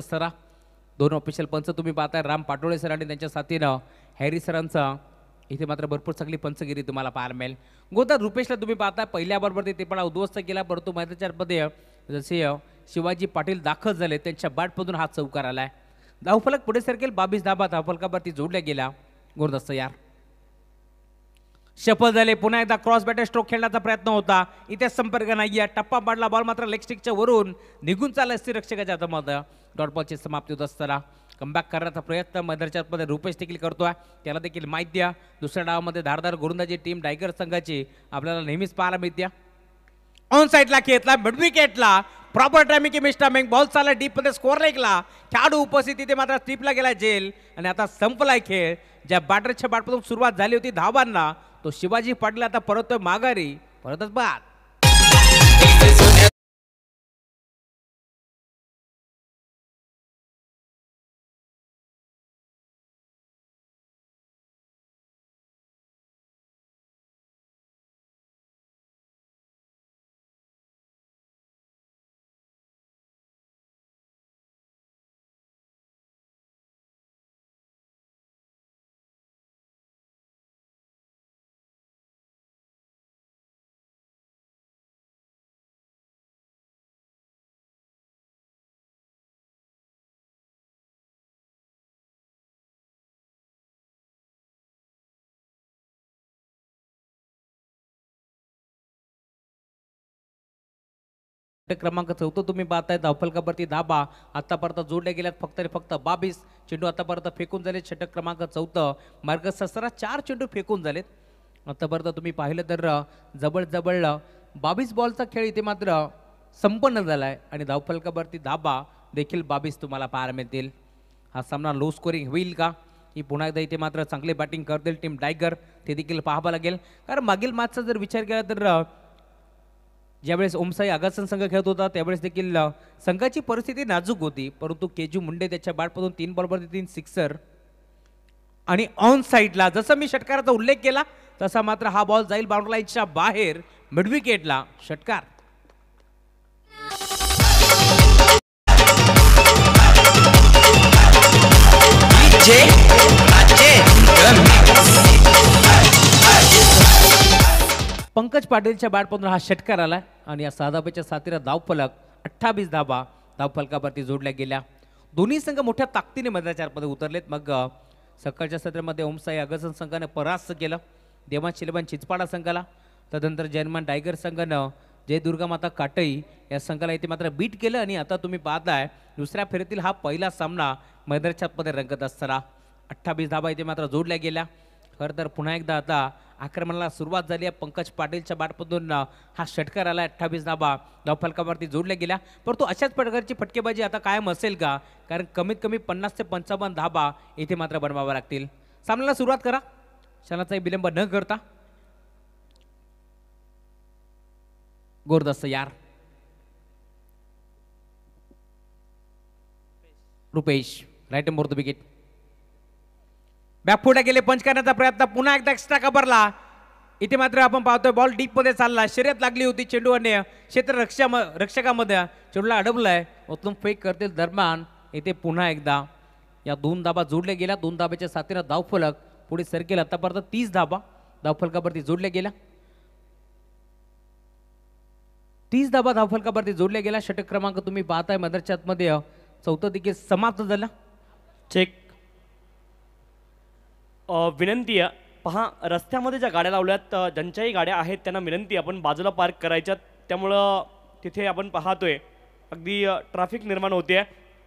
सरा दोन ऑफिशियल पंच तुम्ही पाहताय राम पाटोळे सर आणि त्यांच्या साथीनं हॅरी सरांचा इथे मात्र भरपूर चांगली पंचगिरी तुम्हाला पाहायला मिळेल गोदा रुपेशला तुम्ही पाहताय पहिल्या बरोबर ते पण उद्ध्वस्त केला परंतु पदे जसे शिवाजी पाटील दाखल झाले त्यांच्या बाटमधून हा चौकार आलाय धावफलक पुढे सरकेल बावीस धाबा धावफलकावरती जोडल्या गेला गुरुदस्त यार शपथ झाले पुन्हा एकदा क्रॉस बॅटर स्ट्रोक खेळण्याचा प्रयत्न होता इथेच संपर्क नाही आहे टप्पा पाडला बॉल मात्र लेगस्टिकच्या वरून निघून चालला स्थिरक्षकाच्या हातामध्ये डॉट बॉलची समाप्ती होत असताना कमबॅक करण्याचा प्रयत्न मदरच्यामध्ये रुपेश देखील करतो आहे त्याला देखील माहिती द्या दुसऱ्या डावामध्ये धारदार गोरुंदाजी टीम टायगर संघाची आपल्याला नेहमीच पाहायला मिळते ऑन साईडला खेळला ఎట్లా మిడ్విక్ प्रॉपर પ્રોપર की મિસ્ટા बॉल बॉल चालला मध्ये स्कोर ऐकला खेळाडू उपस्थित तिथे मात्र स्टीपला गेला जेल आणि आता संपलाय खेळ ज्या बॅटरच्या बाटपासून सुरुवात झाली होती धावांना तो शिवाजी पाटील आता परत माघारी परतच बाद क्रमांक चौथं तुम्ही पाहताय धावफलकावरती धाबा आतापर्यंत जोडल्या गेल्यात फक्त आणि फक्त बावीस चेंडू आतापर्यंत फेकून झाले षटक क्रमांक चौथं मार्ग ससरा चार चेंडू फेकून झालेत आतापर्यंत तुम्ही पाहिलं तर जवळजवळ बावीस बॉलचा खेळ इथे मात्र संपन्न झाला आहे आणि धावफलकावरती धाबा देखील बावीस तुम्हाला पाहायला मिळतील हा सामना लो स्कोरिंग होईल का ही पुन्हा एकदा इथे मात्र चांगली बॅटिंग करतील टीम टायगर ते देखील पाहावं लागेल कारण मागील मॅचचा जर विचार केला तर ज्यावेळेस ओमसाई आगासन संघ खेळत होता त्यावेळेस देखील संघाची परिस्थिती नाजूक होती परंतु केजू मुंडे त्याच्या बाटपासून तीन बॉलवरती तीन सिक्सर आणि ऑन साईडला जसं मी षटकाराचा उल्लेख केला तसा मात्र हा बॉल जाईल बाउंड्रीलाईनच्या बाहेर मिडविकेटला षटकार पंकज पाटीलच्या बॅटमधून हा षटकार आला आणि या साधापेच्या साथीला धावफलक अठ्ठावीस धाबा धावफलकावरती जोडल्या गेल्या दोन्ही संघ मोठ्या ताकदीने मधल्या उतरलेत मग सकाळच्या सत्रामध्ये ओमसाई अगरसन संघाने परास्त केलं देवान शिलबान चिचपाडा संघाला तदनंतर जयनमान टायगर संघानं दुर्गा माता काटई या संघाला इथे मात्र बीट केलं आणि आता तुम्ही पाहताय दुसऱ्या फेरीतील हा पहिला सामना मैदानाच्या पदे रंगत असताना अठ्ठावीस धाबा इथे मात्र जोडल्या गेल्या खरं तर पुन्हा एकदा आता आक्रमणाला सुरुवात झाली आहे पंकज पाटीलच्या बाटमधून हा षटकार आला अठ्ठावीस धाबा फलकावरती जोडल्या गेल्या परंतु अशाच प्रकारची फटकेबाजी आता कायम असेल का कारण कमीत कमी पन्नास ते पंचावन्न धाबा इथे मात्र बनवावा लागतील सामन्याला सुरुवात करा क्षणाचाही विलंब न करता गोरदस्त यार Rupesh right more the wicket बॅकफुटा गेले पंच करण्याचा प्रयत्न पुन्हा एकदा एक्स्ट्रा कबरला इथे मात्र आपण पाहतोय बॉल डीपमध्ये चालला शर्यत लागली होती चेंडूवरने क्षेत्र रक्षा रक्षकामध्ये चेंडूला अडवलाय ओतून फेक करतील दरम्यान इथे पुन्हा एकदा या दोन धाबा जोडल्या गेल्या दोन धाब्याच्या साथीनं धावफलक पुढे सरकेल आतापर्यंत तीस धाबा धावफलकावरती जोडल्या गेल्या तीस धाबा धावफलकावरती जोडल्या गेल्या षटक क्रमांक तुम्ही पाहताय मदरच्या मध्ये चौथं देखील समाप्त झाला चेक विनंती आहे पहा रस्त्यामध्ये ज्या गाड्या लावल्यात ज्यांच्याही गाड्या आहेत त्यांना विनंती आपण बाजूला पार्क करायच्यात त्यामुळं तिथे आपण पाहतोय अगदी ट्रॅफिक निर्माण होते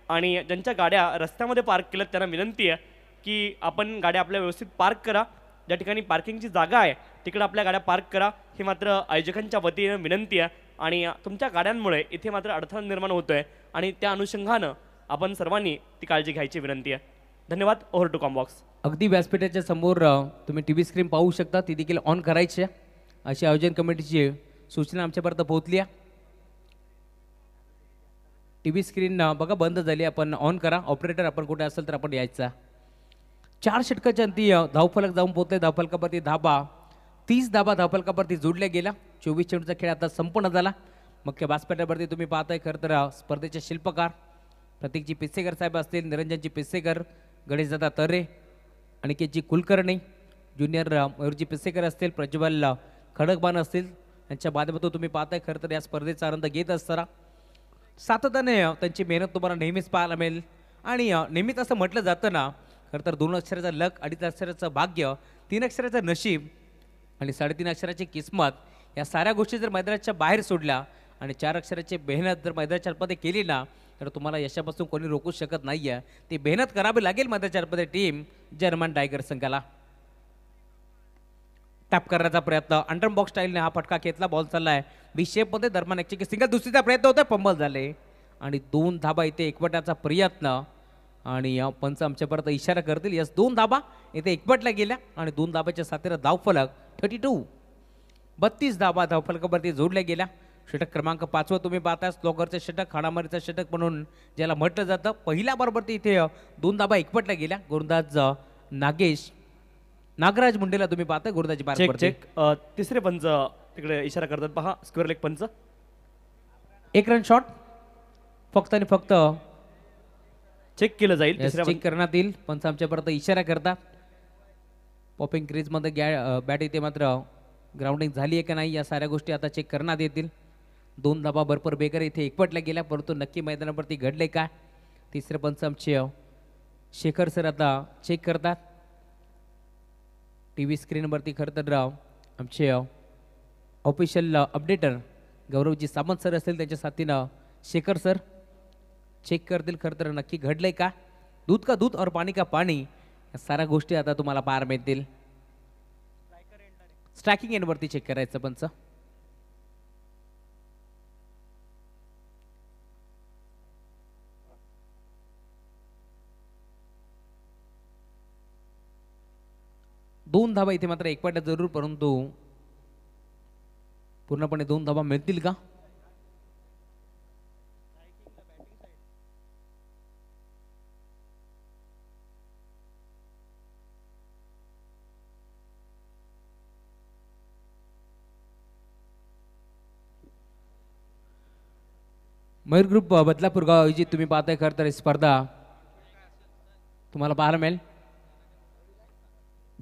आणि ज्यांच्या गाड्या रस्त्यामध्ये पार्क केल्यात त्यांना विनंती आहे की आपण गाड्या आपल्या व्यवस्थित पार्क करा ज्या ठिकाणी पार्किंगची जागा आहे तिकडे आपल्या गाड्या पार्क करा हे मात्र आयोजकांच्या वतीनं विनंती आहे आणि तुमच्या गाड्यांमुळे इथे मात्र अडथळा निर्माण होतोय आणि त्या अनुषंगानं आपण सर्वांनी ती काळजी घ्यायची विनंती आहे धन्यवाद ओव्हर टू बॉक्स अगदी व्यासपीठाच्या समोर तुम्ही टी व्ही स्क्रीन पाहू शकता ती देखील ऑन करायची अशी आयोजन कमिटीची सूचना आमच्यापर्यंत पोहोचली आहे टी व्ही स्क्रीन बघा बंद झाली आपण ऑन करा ऑपरेटर आपण कुठे असेल तर आपण यायचा चार षटकाच्या अंती धावफलक जाऊन पोहोचले धावफलकावरती धाबा तीस धाबा धावफलकावरती जोडल्या गेला चोवीस चेंडूचा खेळ आता संपूर्ण झाला मुख्य व्यासपीठावरती तुम्ही पाहताय खरं तर स्पर्धेचे शिल्पकार प्रतीकजी पिस्सेकर साहेब असतील निरंजनजी पिस्सेकर गणेशदादा तरे जी कुलकर्णी ज्युनियर मयूरजी पिसेकर असतील प्रज्वल खडकबान असतील यांच्या माध्यमातून तुम्ही पाहताय खरं तर या स्पर्धेचा आनंद घेत असताना सातत्याने त्यांची मेहनत तुम्हाला नेहमीच पाहायला मिळेल आणि नेहमीच असं म्हटलं जातं ना खरं तर दोन अक्षराचं लक अडीच अक्षराचं भाग्य तीन अक्षराचं नशीब आणि साडेतीन अक्षराची किस्मत या साऱ्या गोष्टी जर मैदानाच्या बाहेर सोडल्या आणि चार अक्षराची मेहनत जर मैदानाच्या आतमध्ये केली ना कारण तुम्हाला यशापासून कोणी रोखू शकत नाही आहे ती मेहनत करावी लागेल मध्याचारपदे टीम जर्मन टायगर संघाला टॅप करण्याचा प्रयत्न अंडर बॉक्स स्टाईलने हा फटका घेतला बॉल चाललाय विशेपमध्ये दरम्यान एकशे सिंगल दुसरीचा प्रयत्न होता पंबल झाले आणि दोन धाबा इथे एकवटाचा प्रयत्न आणि पंच आमच्यापर्यंत इशारा करतील यस दोन धाबा इथे एकवटला गेल्या आणि दोन धाब्याच्या साथीला धावफलक थर्टी टू बत्तीस धाबा धावफलकावरती जोडल्या गेल्या षटक क्रमांक पाचवं तुम्ही पाहता स्लोकरचं षटक हाडामारीचं षटक म्हणून ज्याला म्हटलं जातं पहिल्या बरोबर ते इथे दोन दाबा एकपटला गेल्या गोंदाज नागेश नागराज मुंडेला तुम्ही पाहता गोंदाजी तिसरे पंच तिकडे इशारा करतात पहा स्क्वेअर लेग पंच एक रन शॉट फक्त आणि फक्त चेक केलं जाईल चेक करण्यात येईल पंच आमच्यापर्यंत इशारा करता पॉपिंग क्रीज मध्ये बॅट येते मात्र ग्राउंडिंग झाली आहे का नाही या साऱ्या गोष्टी आता चेक करण्यात येतील दोन धाबा भरपूर बेगर इथे एकपटल्या गेल्या परंतु नक्की मैदानावरती घडले का तिसरे पंच आमचे शेखर सर आता चेक करतात टी व्ही स्क्रीनवरती खरं तर आमचे official updater Gauravji Samant sir असेल त्यांच्या साथीनं शेखर सर चेक करतील खरंतर तर नक्की घडलंय का दूध का दूध और पाणी का पाणी साऱ्या गोष्टी आता तुम्हाला पार मिळतील स्ट्रायकिंग एंडवरती चेक करायचं पंच दोन धाबा इथे मात्र एकपाट्या जरूर परंतु पूर्णपणे दोन धाबा मिळतील का मयूर ग्रुप बदलापूर गाव आयोजित तुम्ही पाहताय खर तर स्पर्धा तुम्हाला पाहायला मिळेल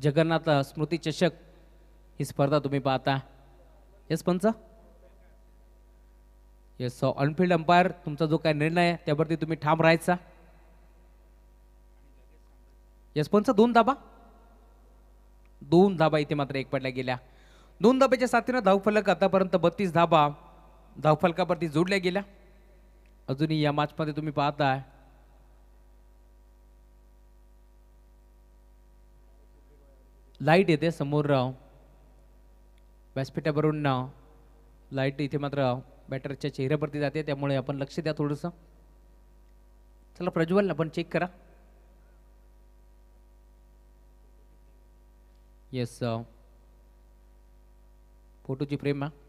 जगन्नाथ स्मृती चषक ही स्पर्धा तुम्ही पाहता येस पंच येस ऑनफिल्ड अंपायर तुमचा जो काय निर्णय आहे त्यावरती तुम्ही ठाम राहायचा येस पंच दोन धाबा दोन धाबा इथे मात्र एक पडल्या गेल्या दोन धाब्याच्या साथीनं धावफलक आतापर्यंत बत्तीस धाबा धावफलकावरती जोडल्या गेल्या अजूनही या मॅचमध्ये तुम्ही पाहताय लाईट येते समोर व्यासपीठावरून लाईट इथे मात्र बॅटरच्या चेहऱ्यावरती जाते त्यामुळे आपण लक्ष द्या थोडंसं चला प्रज्वल ना आपण चेक करा येस फोटोची फ्रेम आहे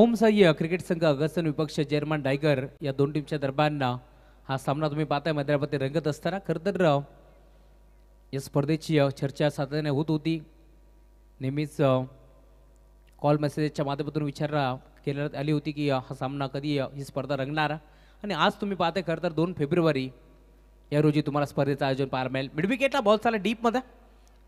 ओम सह्य क्रिकेट संघ अगस्तन विपक्ष जर्मन डायगर या दोन टीमच्या दरम्यान हा सामना तुम्ही पाहताय मैदानामध्ये रंगत असताना खरं तर या स्पर्धेची चर्चा सातत्याने होत होती नेहमीच कॉल मेसेजेसच्या माध्यमातून विचारला केल्यात आली होती की हा सामना कधी ही स्पर्धा रंगणार आणि आज तुम्ही पाहताय खरं तर दोन फेब्रुवारी या रोजी तुम्हाला स्पर्धेचं आयोजन पार मिळेल मिडविकेटला बॉल चालला डीपमध्ये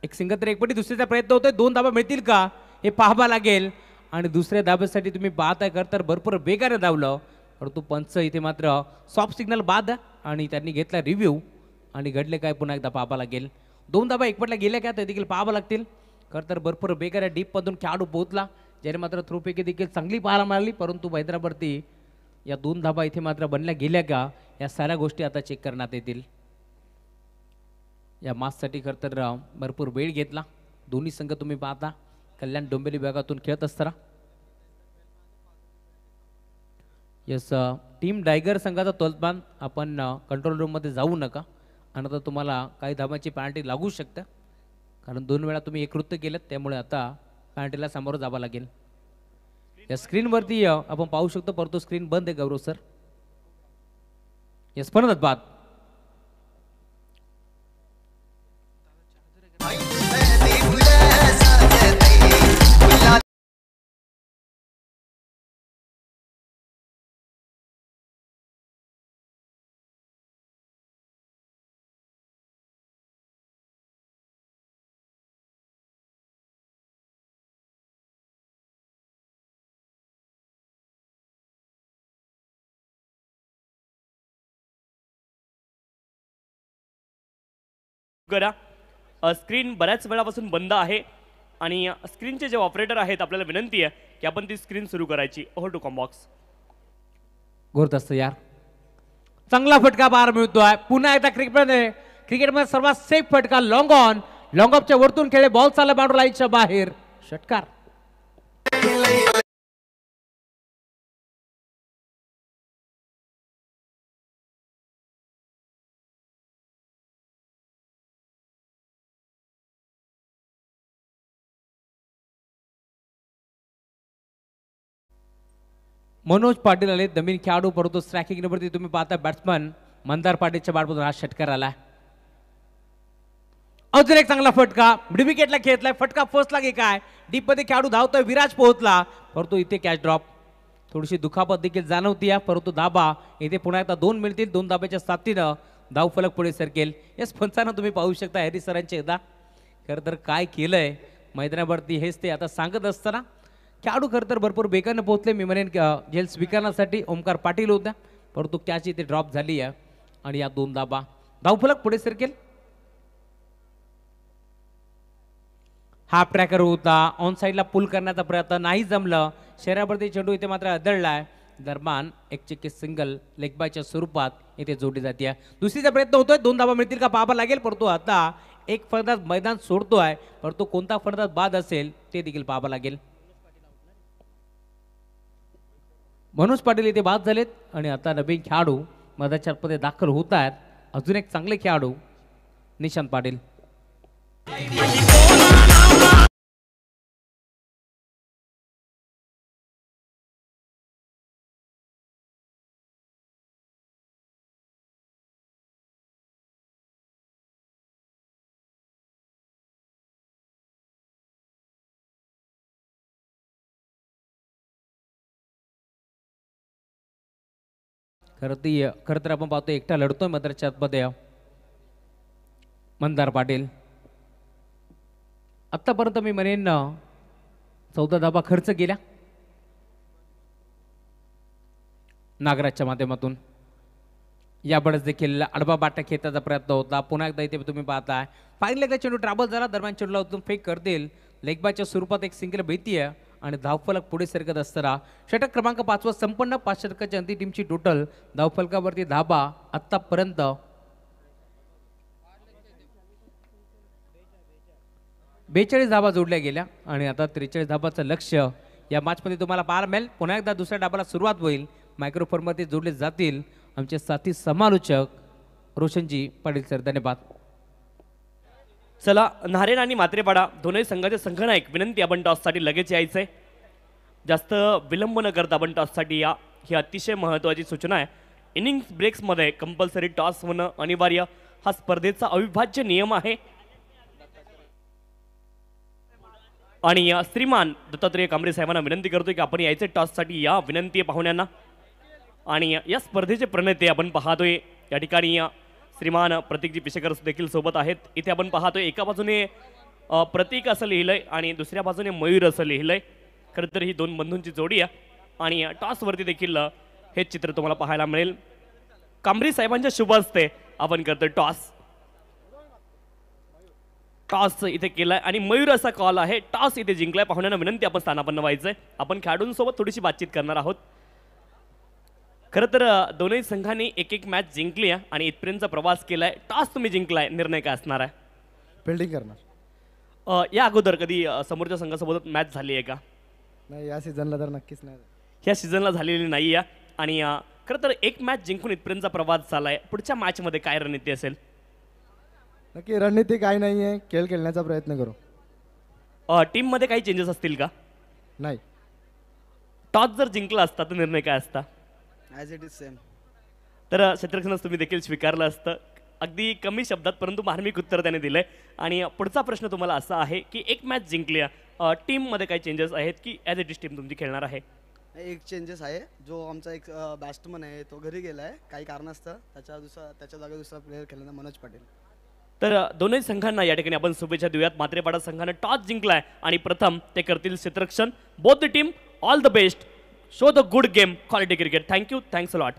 एक सिंगल तर एकपटी दुसरीचा प्रयत्न होतोय दोन धाबा मिळतील का हे पाहावं लागेल आणि दुसऱ्या धाब्यासाठी तुम्ही कर तर भरपूर बेकार धावलं परंतु पंच इथे मात्र सॉफ्ट सिग्नल बाद आणि त्यांनी घेतला रिव्ह्यू आणि घडले काय पुन्हा एकदा पाहावा लागेल दोन धाबा एकपटला गेल्या का ते देखील पाहावं लागतील तर भरपूर बेगाऱ्या डीपमधून खेळाडू पोहोचला ज्याने मात्र थ्रूपैकी देखील चांगली पाहायला मिळाली परंतु हैदराबादवरती या दोन धाबा इथे मात्र बनल्या गेल्या का या साऱ्या गोष्टी आता चेक करण्यात येतील या मास्कसाठी खरं तर भरपूर वेळ घेतला दोन्ही संघ तुम्ही पाहता कल्याण डोंबिवली विभागातून खेळत असताना यस टीम डायगर संघाचा तोलबान आपण कंट्रोल uh, रूममध्ये जाऊ नका आणि आता तुम्हाला काही धाबांची पॅनल्टी लागू शकते कारण दोन वेळा तुम्ही एकवृत्त केलं त्यामुळे आता पॅनल्टीला सामोरं जावं लागेल या स्क्रीनवरती uh, आपण पाहू शकतो परंतु स्क्रीन बंद आहे गौरव सर यस परत बाद करा स्क्रीन बऱ्याच वेळापासून बंद आहे आणि स्क्रीनचे जे ऑपरेटर आहेत आपल्याला विनंती आहे की आपण ती स्क्रीन सुरू करायची हो टू बॉक्स घोरत असतं यार चांगला फटका बार मिळतोय पुन्हा एकदा क्रिकेटमध्ये क्रिकेटमध्ये सर्वात सेफ फटका लॉंग ऑन लॉंग ऑफच्या वरतून खेळले बॉल चालला बाउंड्री लाईटच्या बाहेर षटकार मनोज पाटील आले दमीन खेळाडू परंतु स्ट्रॅकिंग नंबरती तुम्ही पाहता बॅट्समन मंदार पाटीलच्या बॅटमधून हा षटकार आला अजून एक चांगला फटका विकेटला खेळतलाय फटका फर्स्टला की काय मध्ये खेळाडू धावतोय विराज पोहोचला परंतु इथे कॅच ड्रॉप थोडीशी दुखापत देखील जाणवती या परंतु दाबा इथे पुन्हा एकदा दोन मिळतील दोन धाब्याच्या साथीनं धाव फलक पुढे सरकेल याच पंचांना तुम्ही पाहू शकता हॅरी सरांचे एकदा खरं तर काय केलंय मैदानावरती हेच ते आता सांगत असताना खेळाडू खर तर भरपूर बेकानं पोहोचले मी म्हणेन जेल स्वीकारण्यासाठी ओमकार पाटील होत्या परंतु कॅच इथे ड्रॉप झाली आहे आणि या दोन दाबा धावफलक पुढे सरकेल हाफ ट्रॅकर होता ऑन साईडला पुल करण्याचा प्रयत्न नाही जमलं शहरावरती चेंडू इथे मात्र आदळलाय दरम्यान एक चिक्के सिंगल लेगबायच्या स्वरूपात इथे जोडली जाते दुसरीचा प्रयत्न होतोय दोन धाबा मिळतील का पाहावा लागेल परंतु आता एक फलंदाज मैदान सोडतो आहे परंतु कोणता फरदात बाद असेल ते देखील पाहावा लागेल मनोज पाटील इथे बाद झालेत आणि आता नवीन खेळाडू मदाचारपदे दाखल होत आहेत अजून एक चांगले खेळाडू निशांत पाटील खरं ती खरं तर आपण पाहतो एकटा लढतोय मात्र आतमध्ये मंदार पाटील आत्तापर्यंत मी म्हणेन चौदा धाबा खर्च केला नागराजच्या माध्यमातून याबडच देखील अडबा बाटा खेळताचा प्रयत्न होता पुन्हा एकदा इथे तुम्ही पाहताय पाहिले का चेंडू ट्रॅव्हल झाला दरम्यान चेंडूला उतरून फेक करतील लेखबाच्या स्वरूपात एक सिंगल भीती आहे आणि धावफलक पुढे सरकत असताना षटक क्रमांक पाचवा संपन्न पाच षटकाच्या अंतिम टीमची टोटल धावफलकावरती धाबा आत्तापर्यंत बेचाळीस धाबा जोडल्या गेल्या आणि आता त्रेचाळीस धाबाचं लक्ष्य या मध्ये तुम्हाला पार मिळेल पुन्हा एकदा दुसऱ्या डाबाला सुरुवात होईल मध्ये जोडले जातील आमचे साथी समालोचक रोशनजी पाटील सर धन्यवाद चला नारेन आणि मात्रेपाडा दोन्ही संघाचे संघनायक विनंती आपण टॉससाठी लगेच यायचे जास्त विलंब न करता आपण टॉससाठी या ही अतिशय महत्त्वाची सूचना आहे इनिंग्स ब्रेक्समध्ये कंपल्सरी टॉस होणं अनिवार्य हा स्पर्धेचा अविभाज्य नियम आहे आणि श्रीमान दत्तात्रेय कांबळे साहेबांना विनंती करतो की आपण यायचे टॉससाठी या विनंती पाहुण्यांना आणि या स्पर्धेचे प्रणेते आपण पाहतोय या ठिकाणी श्रीमान प्रतीकजी पिशेकर देखील सोबत आहेत इथे आपण पाहतोय एका बाजूने प्रतीक असं लिहिलंय आणि दुसऱ्या बाजूने मयूर असं लिहिलंय खरं तर ही दोन बंधूंची जोडी आहे आणि टॉसवरती देखील हे चित्र तुम्हाला पाहायला मिळेल कांबरी साहेबांच्या शुभ असते आपण करतोय टॉस टॉस इथे केलाय आणि मयूर असा कॉल आहे टॉस इथे जिंकलाय पाहुण्याना विनंती आपण स्थानापन्न व्हायचंय आपण खेळाडूंसोबत थोडीशी बातचीत करणार आहोत खरं तर दोन्ही संघांनी एक एक मॅच जिंकली आहे आणि इथपर्यंतचा प्रवास केला आहे टॉस तुम्ही जिंकलाय निर्णय काय असणार आहे फिल्डिंग करणार या अगोदर कधी समोरच्या संघासोबत मॅच झाली आहे का नाही या सीझनला तर नक्कीच नाही या सीझनला झालेली नाही या आणि खरं तर एक मॅच जिंकून इथपर्यंतचा प्रवास झाला आहे पुढच्या मॅचमध्ये काय रणनीती असेल नक्की रणनीती काय नाही आहे खेळ खेळण्याचा प्रयत्न करू टीम टीममध्ये काही चेंजेस असतील का नाही टॉस जर जिंकला असता तर निर्णय काय असता ॲज इट इज सेम तर शत्रुघ्नच तुम्ही देखील स्वीकारलं असतं अगदी कमी शब्दात परंतु मार्मिक उत्तर त्याने दिलंय आणि पुढचा प्रश्न तुम्हाला असा आहे की एक मॅच जिंकल्या मध्ये काही चेंजेस आहेत की ॲज इट इज टीम तुमची खेळणार आहे एक चेंजेस आहे जो आमचा एक बॅट्समन आहे तो घरी गेलाय आहे कारण असतं त्याच्या दुसरा त्याच्या जागा दुसरा प्लेअर खेळला मनोज पाटील तर दोन्ही संघांना या ठिकाणी आपण शुभेच्छा देऊयात मात्रेपाडा संघानं टॉस जिंकलाय आणि प्रथम ते करतील क्षेत्रक्षण both the team all the best show the good game quality cricket thank you thanks a lot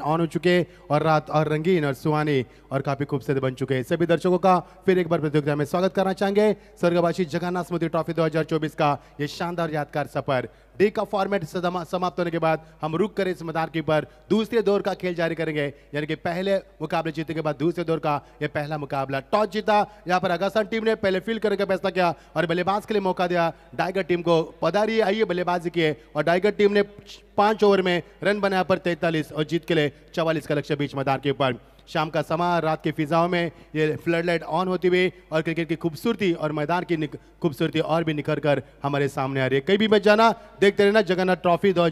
on हो चुके और रात और रंगीन और सुहानी और काफी खूबसूरत बन चुके हैं सभी दर्शकों का फिर एक बार प्रतियोगिता में स्वागत करना चाहेंगे स्वर्गवासी जगन्नाथ स्मृति ट्रॉफी 2024 का ये शानदार यादगार सफर डे का फॉर्मेट समाप्त होने के बाद हम रुक करें इस मैदान के ऊपर दूसरे दौर का खेल जारी करेंगे यानी कि पहले मुकाबले जीतने के बाद दूसरे दौर का यह पहला मुकाबला टॉस जीता यहाँ पर अगस्तान टीम ने पहले फील्ड करने का फैसला किया और बल्लेबाज के लिए मौका दिया डाइगर टीम को पदारी आइए बल्लेबाजी किए और डाइगर टीम ने पांच ओवर में रन बनाया पर तैतालीस और जीत के लिए चवालीस का लक्ष्य बीच मैदान के ऊपर शाम का समा रात की फिजाओं में ये फ्लड लाइट ऑन होती हुई और क्रिकेट की खूबसूरती और मैदान की खूबसूरती और भी निखर कर हमारे सामने आ रही है कहीं भी मत जाना देखते रहना जगन्नाथ ट्रॉफी दो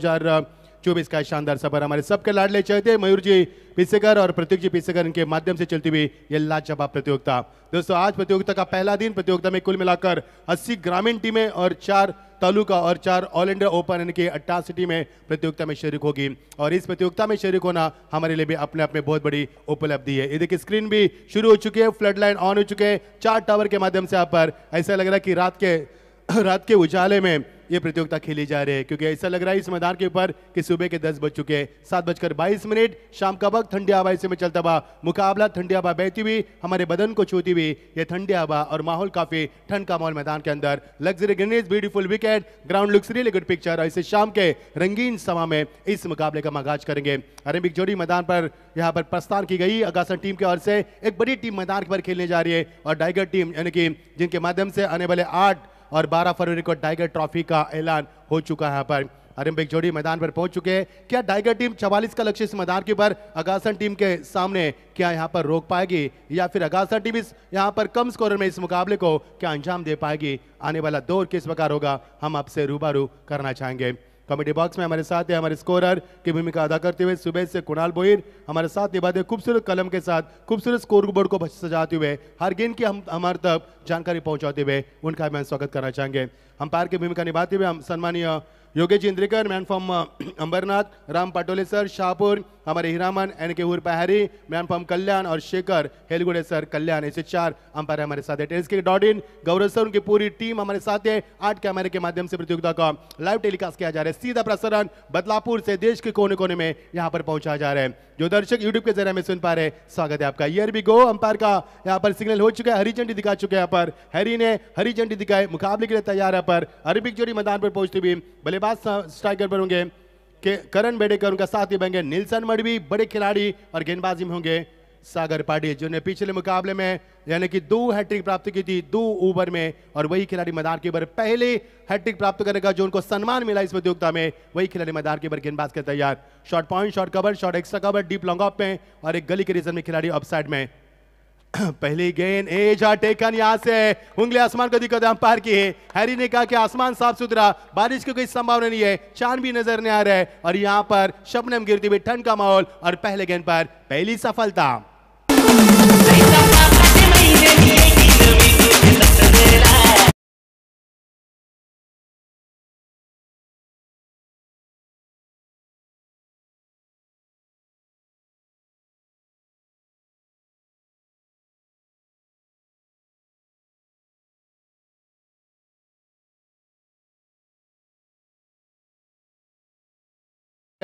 चौबीस का शानदार सफर हमारे सबके लाडले चलते मयूर जी पिसेकर और प्रतीक जी पिसेकर इनके माध्यम से चलती हुई ये लाजवाब प्रतियोगिता दोस्तों आज प्रतियोगिता का पहला दिन प्रतियोगिता में कुल मिलाकर अस्सी ग्रामीण टीमें और चार तालुका और चार ऑल इंडिया ओपन यानी कि अट्ठासी टीमें प्रतियोगिता में शरीक होगी और इस प्रतियोगिता में शरीक होना हमारे लिए भी अपने आप में बहुत बड़ी उपलब्धि है ये देखिए स्क्रीन भी शुरू हो चुकी है फ्लड लाइन ऑन हो चुके हैं चार टावर के माध्यम से यहाँ पर ऐसा लग रहा है कि रात के [clears throat] रात के उजाले में ये प्रतियोगिता खेली जा रही है क्योंकि ऐसा लग रहा है इस मैदान के ऊपर कि सुबह के दस बज चुके हैं सात बजकर बाईस मिनट शाम का वक्त ठंडी हवा इसी में चलता हुआ मुकाबला ठंडी हवा बहती हुई हमारे बदन को छूती हुई यह ठंडी हवा और माहौल काफी ठंड का माहौल मैदान के अंदर luxury greeneries beautiful wicket ground looks really good picture ऐसे शाम के रंगीन समा में इस मुकाबले का आगाज करेंगे अरेबिक जोड़ी मैदान पर यहाँ पर प्रस्थान की गई अगासन टीम की ओर से एक बड़ी टीम मैदान पर खेलने जा रही है और टाइगर टीम यानी कि जिनके माध्यम से आने वाले आठ और 12 फरवरी को टाइगर ट्रॉफी का ऐलान हो चुका है पर अरिम्बिक जोड़ी मैदान पर पहुंच चुके हैं क्या टाइगर टीम 44 का लक्ष्य इस मैदान के ऊपर अगासन टीम के सामने क्या यहां पर रोक पाएगी या फिर अगासन टीम इस यहां पर कम स्कोर में इस मुकाबले को क्या अंजाम दे पाएगी आने वाला दौर किस प्रकार होगा हम आपसे रूबा रू करना चाहेंगे कमेडी बॉक्स में हमारे साथ है हमारे स्कोरर की भूमिका अदा करते हुए सुबह से कुणाल बोईर हमारे साथ निभाते खूबसूरत कलम के साथ खूबसूरत स्कोर बोर्ड को सजाते हुए हर गेंद की हम हमारे तक जानकारी पहुंचाते हुए उनका मैं स्वागत करना चाहेंगे हम पार की भूमिका निभाते हुए हम सम्मानीय Yogesh Indrikar man from Ambarnath Ram Patole sir Shahpur हमारे हिरामन एन के हुर पहारी मैन फ्रॉम कल्याण और शेखर हेलगुड़े सर कल्याण ऐसे चार अंपायर हमारे साथ है टेनिस के डॉट इन गौरव सर उनकी पूरी टीम हमारे साथ है आठ कैमरे के माध्यम से प्रतियोगिता का लाइव टेलीकास्ट किया जा रहा है सीधा प्रसारण बदलापुर से देश के कोने कोने में यहाँ पर पहुंचा जा रहा है जो दर्शक यूट्यूब के जरिए हमें सुन पा रहे स्वागत है आपका ईयर भी गो अंपायर का यहाँ पर सिग्नल हो चुका है हरी झंडी दिखा चुके हैं यहाँ पर हरी ने हरी झंडी दिखाई मुकाबले के लिए तैयार है पर अरबिक जोड़ी मैदान पर पहुंचते भी बल्लेबाज पांच स्ट्राइकर पर होंगे करण बेडेकर उनका साथी बनेंगे नीलसन मडवी बड़े खिलाड़ी और गेंदबाजी में होंगे सागर पांडे जिन्होंने पिछले मुकाबले में यानी कि दो हैट्रिक प्राप्त की थी दो ओवर में और वही खिलाड़ी मैदान के ऊपर पहले हैट्रिक प्राप्त करने का जो उनको सम्मान मिला इस प्रतियोगिता में वही खिलाड़ी मैदान के ऊपर गेंदबाज के तैयार short point short cover short extra cover deep long off में और एक गली के रीजन में खिलाड़ी ऑफ में [coughs] पहली गेंद एज आर टेकन यहां से उंगली आसमान को दिक्कत अंपायर की है हैरी ने कहा कि आसमान साफ सुथरा बारिश की कोई संभावना नहीं है चांद भी नजर नहीं आ रहा है और यहां पर शबनम गिरती हुई ठंड का माहौल और पहले गेंद पर पहली सफलता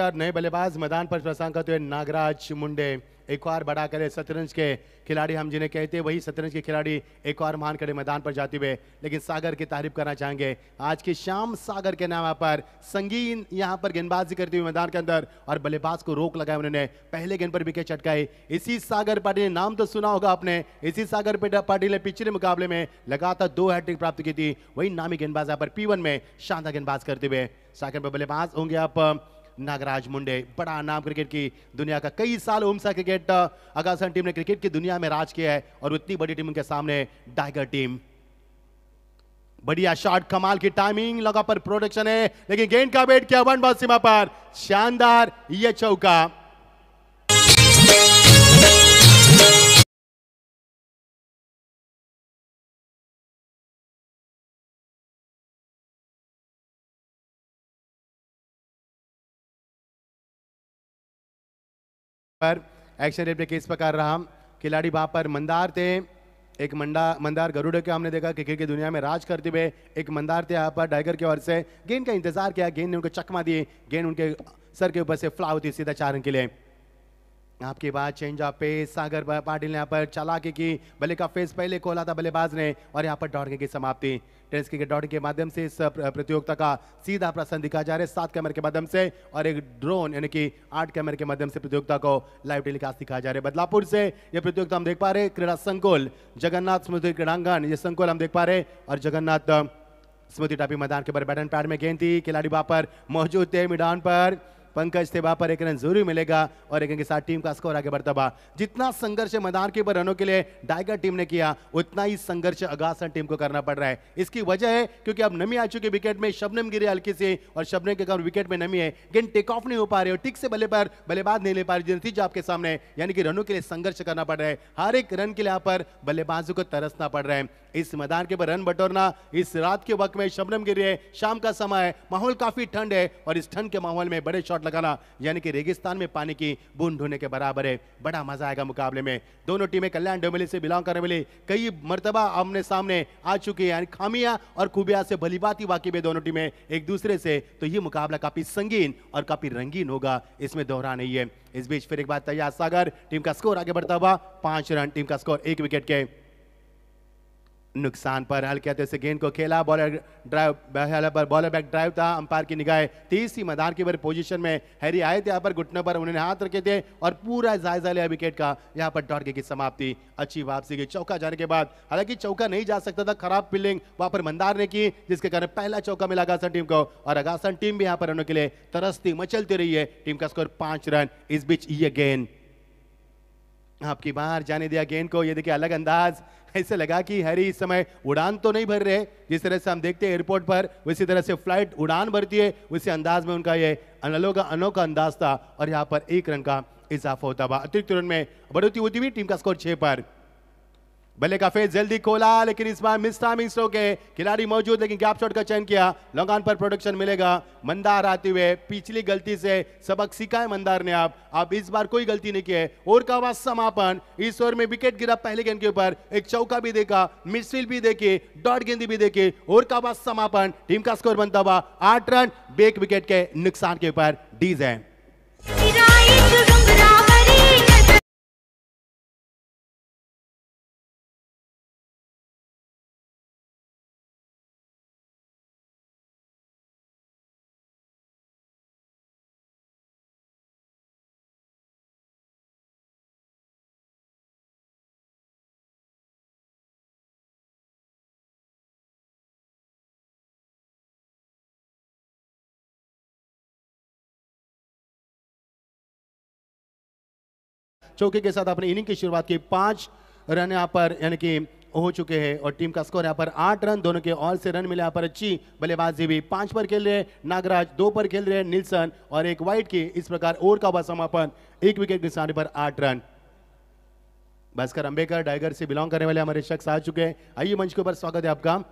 और नए बल्लेबाज मैदान पर प्रसंग करते हुए नागराज मुंडे एक और बड़ा करे शतरंज के खिलाड़ी हम जिन्हें कहते हैं वही शतरंज के खिलाड़ी एक और महान करे मैदान पर जाते हुए लेकिन सागर की तारीफ करना चाहेंगे आज की शाम सागर के नाम पर संगीन यहाँ पर गेंदबाजी करते हुए मैदान के अंदर और बल्लेबाज को रोक लगाया उन्होंने पहले गेंद पर विकेट चटकाई इसी सागर पाटिल ने नाम तो सुना होगा आपने इसी सागर पाटिल ने पिछले मुकाबले में लगातार दो हैट्रिक प्राप्त की थी वही नामी गेंदबाज यहाँ पर पी में शानदार गेंदबाज करते हुए सागर पर बल्लेबाज होंगे आप नागराज मुंडे बड़ा नाम क्रिकेट की दुनिया का कई साल ओमसा क्रिकेट अगासन टीम ने क्रिकेट की दुनिया में राज किया है और उतनी बड़ी टीम के सामने टाइगर टीम बढ़िया शॉट कमाल की टाइमिंग लगा पर प्रोडक्शन है लेकिन गेंद का वेट किया वन बॉल सीमा पर शानदार यह चौका पर एक्शन रेप केस पर कर रहा खिलाड़ी वहाँ पर मंदार थे एक मंडा मंदार गरुड़ के हमने देखा क्रिकेट की दुनिया में राज करते हुए एक मंदार थे यहाँ पर टाइगर की ओर से गेंद का इंतजार किया गेंद ने उनको चकमा दिए गेंद उनके सर के ऊपर से फ्लाव थी सीधा चारण के लिए आपके बाद change off pace Sagar Patil ने यहाँ पर चला के की भले का फेस पहले खोला था बल्लेबाज ने और यहाँ पर दौड़ने की समाप्ति टेनिस क्रिकेट डॉट के माध्यम से इस प्रतियोगिता का सीधा प्रसन्न दिखाया जा रहा है सात कैमरे के माध्यम से और एक ड्रोन यानी कि आठ कैमरे के माध्यम से प्रतियोगिता को लाइव टेलीकास्ट दिखाया जा रहा है बदलापुर से यह प्रतियोगिता हम देख पा रहे क्रीड़ा संकुल जगन्नाथ स्मृति क्रीड़ांगन ये संकुल हम देख पा रहे और जगन्नाथ स्मृति टापी मैदान के ऊपर बैटन पैड में गेंद थी खिलाड़ी वहां पर मौजूद थे मैदान पर पंकज थे वहां पर एक रन जरूर मिलेगा और एक रन के साथ टीम का स्कोर आगे बढ़ता हुआ जितना संघर्ष मैदान के ऊपर रनों के लिए टाइगर टीम ने किया उतना ही संघर्ष अगासन टीम को करना पड़ रहा है इसकी वजह है क्योंकि अब नमी आ चुकी विकेट में शबनम गिरी हल्की सी और शबनम के कारण विकेट में नमी है गेंद टेक ऑफ नहीं हो पा रहे हो टिक से बल्ले पर बल्लेबाज नहीं ले पा रही नतीजा आपके सामने यानी कि रनों के लिए संघर्ष करना पड़ रहा है हर एक रन के लिए यहाँ पर बल्लेबाजों को तरसना पड़ रहा है इस मैदान के ऊपर रन बटोरना इस रात के वक्त में शबनम गिरी है शाम का समय है माहौल काफी ठंड है और इस ठंड के माहौल में बड़े शॉट लगाना यानी कि रेगिस्तान में पानी की बूंद होने के बराबर है बड़ा मजा आएगा मुकाबले में दोनों टीमें कल्याण डोमिली से बिलोंग करने वाली कई मरतबा आमने सामने आ चुकी है खामिया और खूबिया से भली बात वाकिफ है दोनों टीमें एक दूसरे से तो ये मुकाबला काफी संगीन और काफी रंगीन होगा इसमें दोहरा नहीं है इस बीच फिर एक बार तैयार सागर टीम का स्कोर आगे बढ़ता हुआ पांच रन टीम का स्कोर एक विकेट के नुकसान पर हल्के हाथों से गेंद को खेला बॉलर ड्राइव पर बॉलर बैक ड्राइव था अंपायर की निगाह तीस ही मैदान की पर पोजीशन में हैरी आए थे यहाँ पर घुटने पर उन्होंने हाथ रखे थे और पूरा जायजा लिया विकेट का यहाँ पर डॉट की समाप्ति अच्छी वापसी की चौका जाने के बाद हालांकि चौका नहीं जा सकता था खराब फील्डिंग वहां पर मंदार ने की जिसके कारण पहला चौका मिला अगासन टीम को और अगासन टीम भी यहाँ पर रनों के लिए तरसती मचलती रही है टीम का स्कोर पांच रन इस बीच ये गेंद आपकी बाहर जाने दिया गेंद को ये देखिए अलग अंदाज ऐसे लगा कि हरी इस समय उड़ान तो नहीं भर रहे जिस तरह से हम देखते हैं एयरपोर्ट पर उसी तरह से फ्लाइट उड़ान भरती है उसी अंदाज में उनका ये अनोखा अनोखा अंदाज था और यहाँ पर एक रन का इजाफा होता हुआ अतिरिक्त रन में बढ़ोतरी होती हुई टीम का स्कोर छः पर बल्ले का फेस जल्दी खोला लेकिन इस बार मिस टाइमिंग स्ट्रोक के खिलाड़ी मौजूद लेकिन गैप शॉट का चयन किया लॉन्ग पर प्रोडक्शन मिलेगा मंदार आते हुए पिछली गलती से सबक सीखा है मंदार ने आप अब इस बार कोई गलती नहीं की है और का बाद समापन इस ओवर में विकेट गिरा पहले गेंद के ऊपर एक चौका भी देखा मिसफील्ड भी देखी डॉट गेंदी भी देखी और का बाद समापन टीम का स्कोर बनता हुआ आठ रन बेक विकेट के नुकसान के ऊपर डीज है चौके के साथ अपने इनिंग की शुरुआत की पांच रन यहाँ पर यानी कि हो चुके हैं और टीम का स्कोर यहाँ पर आठ रन दोनों के ऑल से रन मिले यहाँ पर अच्छी बल्लेबाजी भी पांच पर खेल रहे नागराज दो पर खेल रहे नीलसन और एक वाइट की इस प्रकार ओवर का हुआ समापन एक विकेट निशाने पर आठ रन भास्कर अंबेकर टाइगर से बिलोंग करने वाले हमारे शख्स आ चुके हैं आइए मंच के ऊपर स्वागत है आपका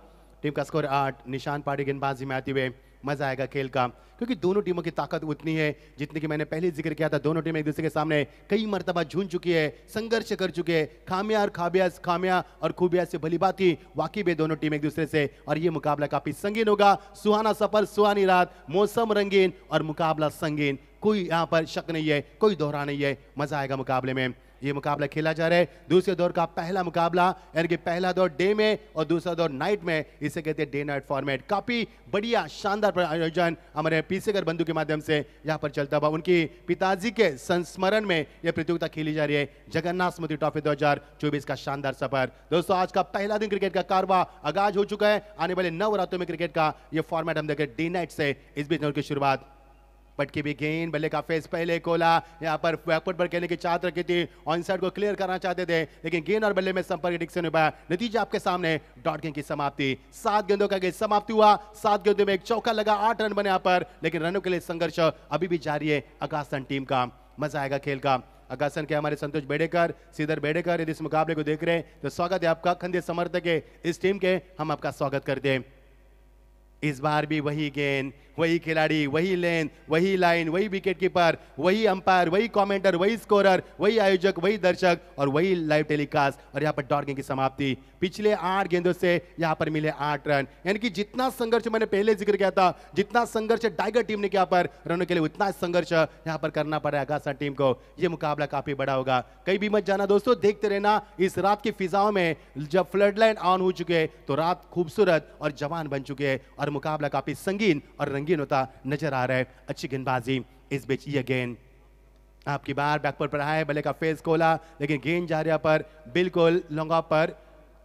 टीम का स्कोर आठ निशान पाटी गेंदबाजी में आते हुए मजा आएगा खेल का क्योंकि दोनों टीमों की ताकत उतनी है जितनी कि मैंने पहले जिक्र किया था दोनों टीमें एक दूसरे के सामने कई मरतबा झूझ चुकी है संघर्ष कर चुके हैं खामिया और खाबिया खामिया और खूबिया से भली बात ही वाकिब है दोनों टीम एक दूसरे से और ये मुकाबला काफी संगीन होगा सुहाना सफर सुहानी रात मौसम रंगीन और मुकाबला संगीन कोई यहाँ पर शक नहीं है कोई दोहरा नहीं है मजा आएगा मुकाबले में ये मुकाबला खेला जा रहा है दूसरे दौर का पहला मुकाबला यानी कि पहला दौर डे में और दूसरा दौर नाइट में इसे कहते हैं डे नाइट फॉर्मेट काफी बढ़िया शानदार आयोजन हमारे पीसेगर बंधु के माध्यम से यहाँ पर चलता हुआ उनकी पिताजी के संस्मरण में यह प्रतियोगिता खेली जा रही है जगन्नाथ स्मृति ट्रॉफी दो का शानदार सफर दोस्तों आज का पहला दिन क्रिकेट का कारवा आगाज हो चुका है आने वाले नवरात्रों में क्रिकेट का यह फॉर्मेट हम देखें डे नाइट से इस बीच की शुरुआत पटकी भी गेंद बल्ले का फेस पहले खोला यहाँ पर बैकफुट पर खेलने की चाहत तो रखी थी ऑन साइड को क्लियर करना चाहते थे लेकिन गेंद और बल्ले में संपर्क डिक्सन नहीं पाया नतीजा आपके सामने डॉट गेंद की समाप्ति सात गेंदों का गेंद समाप्त हुआ सात गेंदों में एक चौका लगा आठ रन बने यहाँ पर लेकिन रनों के लिए संघर्ष अभी भी जारी है अगासन टीम का मजा आएगा खेल का अगासन के हमारे संतोष बेडेकर सीधर बेडेकर यदि इस मुकाबले को देख रहे हैं तो स्वागत है आपका खंदे समर्थक है इस टीम के हम आपका स्वागत करते हैं इस बार भी वही गेंद वही खिलाड़ी वही लेन वही लाइन वही विकेट कीपर वही अंपायर वही कमेंटर वही स्कोरर वही आयोजक वही दर्शक और वही लाइव टेलीकास्ट और यहाँ पर डॉर्गिंग की समाप्ति पिछले आठ गेंदों से यहाँ पर मिले आठ रन यानी कि जितना संघर्ष मैंने पहले जिक्र किया था जितना संघर्ष टाइगर टीम ने यहाँ पर रनों के लिए उतना संघर्ष यहाँ पर करना पड़ा आकाशा टीम को ये मुकाबला काफी बड़ा होगा कहीं भी मत जाना दोस्तों देखते रहना इस रात की फिजाओं में जब फ्लड लाइन ऑन हो चुके तो रात खूबसूरत और जवान बन चुके हैं और मुकाबला काफी संगीन और रंगीन होता नजर आ रहा है अच्छी गेंदबाजी इस बीच ये गेंद आपकी बार बैक पर पड़ा है बल्ले का फेस खोला लेकिन गेंद जा रहा पर बिल्कुल लौंगा पर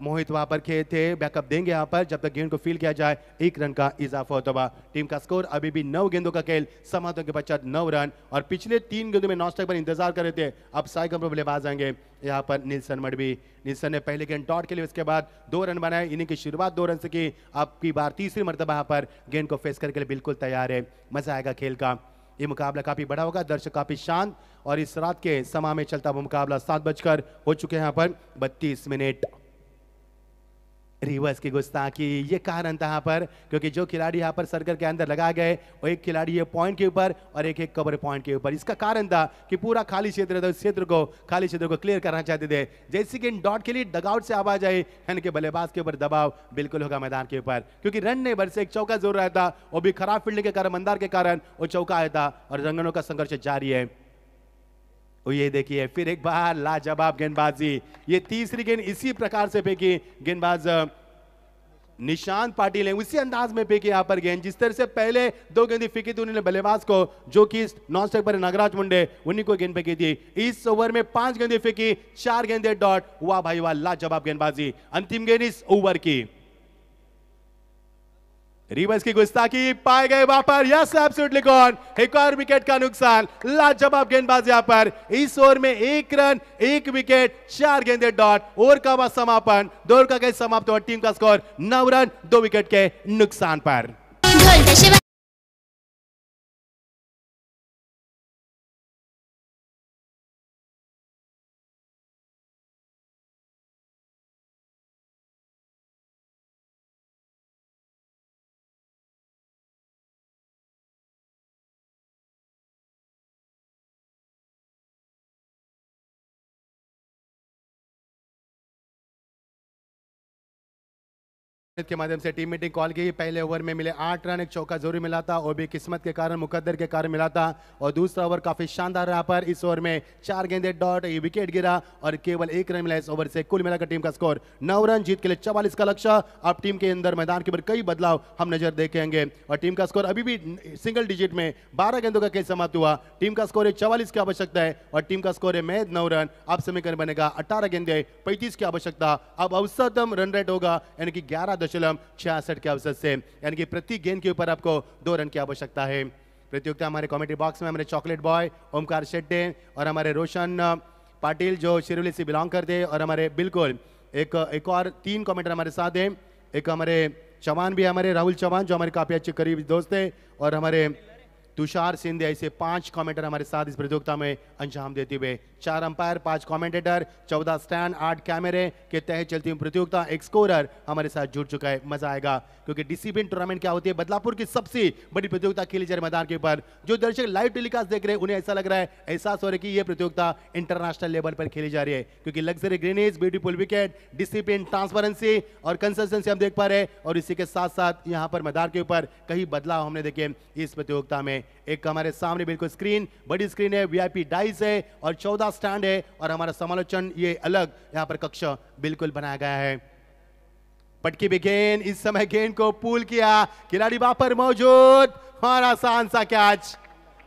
मोहित वहां पर खेल थे बैकअप देंगे यहाँ पर जब तक गेंद को फील किया जाए एक रन का इजाफा होता हुआ टीम का स्कोर अभी भी नौ गेंदों का खेल समातों के पश्चात नौ रन और पिछले तीन गेंदों में नॉस्टेक पर इंतजार कर रहे थे अब साई कम बल्लेबाज आएंगे यहाँ पर नीलसन मडवी नीलसन ने पहले गेंद डॉट के लिए उसके बाद दो रन बनाए इन्हीं की शुरुआत दो रन से की अब की बार तीसरी मरतबा यहाँ पर गेंद को फेस करके लिए बिल्कुल तैयार है मजा आएगा खेल का ये मुकाबला काफी बड़ा होगा दर्शक काफी शांत और इस रात के समा में चलता हुआ मुकाबला सात बजकर हो चुके हैं यहाँ पर बत्तीस मिनट रिवर्स की गुस्ताखी ये कारण था यहाँ पर क्योंकि जो खिलाड़ी यहाँ पर सर्कल के अंदर लगा गए वो एक खिलाड़ी ये पॉइंट के ऊपर और एक एक कवर पॉइंट के ऊपर इसका कारण था कि पूरा खाली क्षेत्र था उस क्षेत्र को खाली क्षेत्र को क्लियर करना चाहते थे जैसे कि इन डॉट के लिए डगआउट से आवाज आई यानी कि बल्लेबाज के ऊपर दबाव बिल्कुल होगा मैदान के ऊपर क्योंकि रन नहीं भर से एक चौका जोर रहा था वो भी खराब फील्डिंग के कारण मंदार के कारण वो चौका आया था और रंगनों का संघर्ष जारी है और ये देखिए फिर एक बार लाजवाब गेंदबाजी ये तीसरी गेंद इसी प्रकार से फेंकी गेंदबाज निशांत पाटिल है उसी अंदाज में फेंकी यहां पर गेंद जिस तरह से पहले दो गेंद फेंकी थी उन्होंने बल्लेबाज को जो कि नॉन स्ट्राइक पर नगराज मुंडे उन्हीं को गेंद फेंकी थी इस ओवर में पांच गेंदें फेंकी चार गेंदे डॉट वाह भाई वाह लाजवाब गेंदबाजी अंतिम गेंद इस ओवर की रिवर्स की गुस्ताखी पाए गए वहां पर यस एब्सोल्युटली गॉन एक और विकेट का नुकसान लाजवाब गेंदबाज यहां पर इस ओवर में एक रन एक विकेट चार गेंदे डॉट ओवर का समापन दो का समाप्त हुआ टीम का स्कोर नौ रन दो विकेट के नुकसान पर के माध्यम से टीम मीटिंग कॉल की पहले ओवर में मिले आठ रन एक चौका जरूर मिला था और भी किस्मत के कारण मुकद्दर के कारण मिला था और दूसरा ओवर काफी शानदार रहा पर इस ओवर में चार गेंदे डॉट ये विकेट गिरा और केवल एक रन मिला इस ओवर से कुल मिलाकर टीम का स्कोर नौ रन जीत के लिए चवालीस का लक्ष्य अब टीम के अंदर मैदान के ऊपर कई बदलाव हम नजर देखेंगे और टीम का स्कोर अभी भी सिंगल डिजिट में बारह गेंदों का कैसे समाप्त हुआ टीम का स्कोर है चवालीस की आवश्यकता है और टीम का स्कोर है मैद नौ रन अब समीकरण बनेगा अठारह गेंदे पैंतीस की आवश्यकता अब औसतम रन रेट होगा यानी कि ग्यारह दशमलव छियासठ के अवसर से यानी कि प्रति गेंद के ऊपर आपको दो रन की आवश्यकता है प्रतियोगिता हमारे कॉमेडी बॉक्स में हमारे चॉकलेट बॉय ओमकार शेट्टे और हमारे रोशन पाटिल जो शिरोली से बिलोंग करते हैं और हमारे बिल्कुल एक एक और तीन कॉमेंटर हमारे साथ हैं एक हमारे चौहान भी हमारे राहुल चौहान जो हमारे काफ़ी अच्छे करीब दोस्त हैं और हमारे तुषार सिंधे ऐसे पांच कमेंटर हमारे साथ इस प्रतियोगिता में अंजाम देते हुए चार अंपायर पांच कमेंटेटर चौदह स्टैंड आठ कैमरे के तहत चलती हुई प्रतियोगिता एक स्कोरर हमारे साथ जुड़ चुका है मजा आएगा क्योंकि डिसिप्लिन टूर्नामेंट क्या होती है बदलापुर की सबसे बड़ी प्रतियोगिता खेली जा रही मैदान के ऊपर जो दर्शक लाइव टेलीकास्ट देख रहे हैं उन्हें ऐसा लग रहा है एहसास हो रहा है कि यह प्रतियोगिता इंटरनेशनल लेवल पर खेली जा रही है क्योंकि luxury greenery beautiful wicket discipline transparency और कंसिस्टेंसी हम देख पा रहे हैं और इसी के साथ साथ यहाँ पर मैदान के ऊपर कई बदलाव हमने देखे इस प्रतियोगिता में एक हमारे सामने बिल्कुल स्क्रीन बड़ी स्क्रीन है वीआईपी डाइस है और चौदह स्टैंड है और हमारा समालोचन ये अलग यहाँ पर कक्ष बिल्कुल बनाया गया है पटकी भी गेंद इस समय गेंद को पुल किया खिलाड़ी वहां पर मौजूद और आसान सा कैच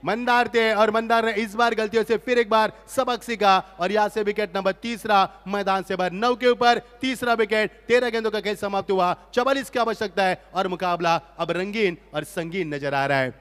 मंदार थे और मंदार ने इस बार गलतियों से फिर एक बार सबक सीखा और यहां से विकेट नंबर तीसरा मैदान से बाहर नौ के ऊपर तीसरा विकेट तेरह गेंदों का कैच समाप्त हुआ चवालीस की आवश्यकता है और मुकाबला अब रंगीन और संगीन नजर आ रहा है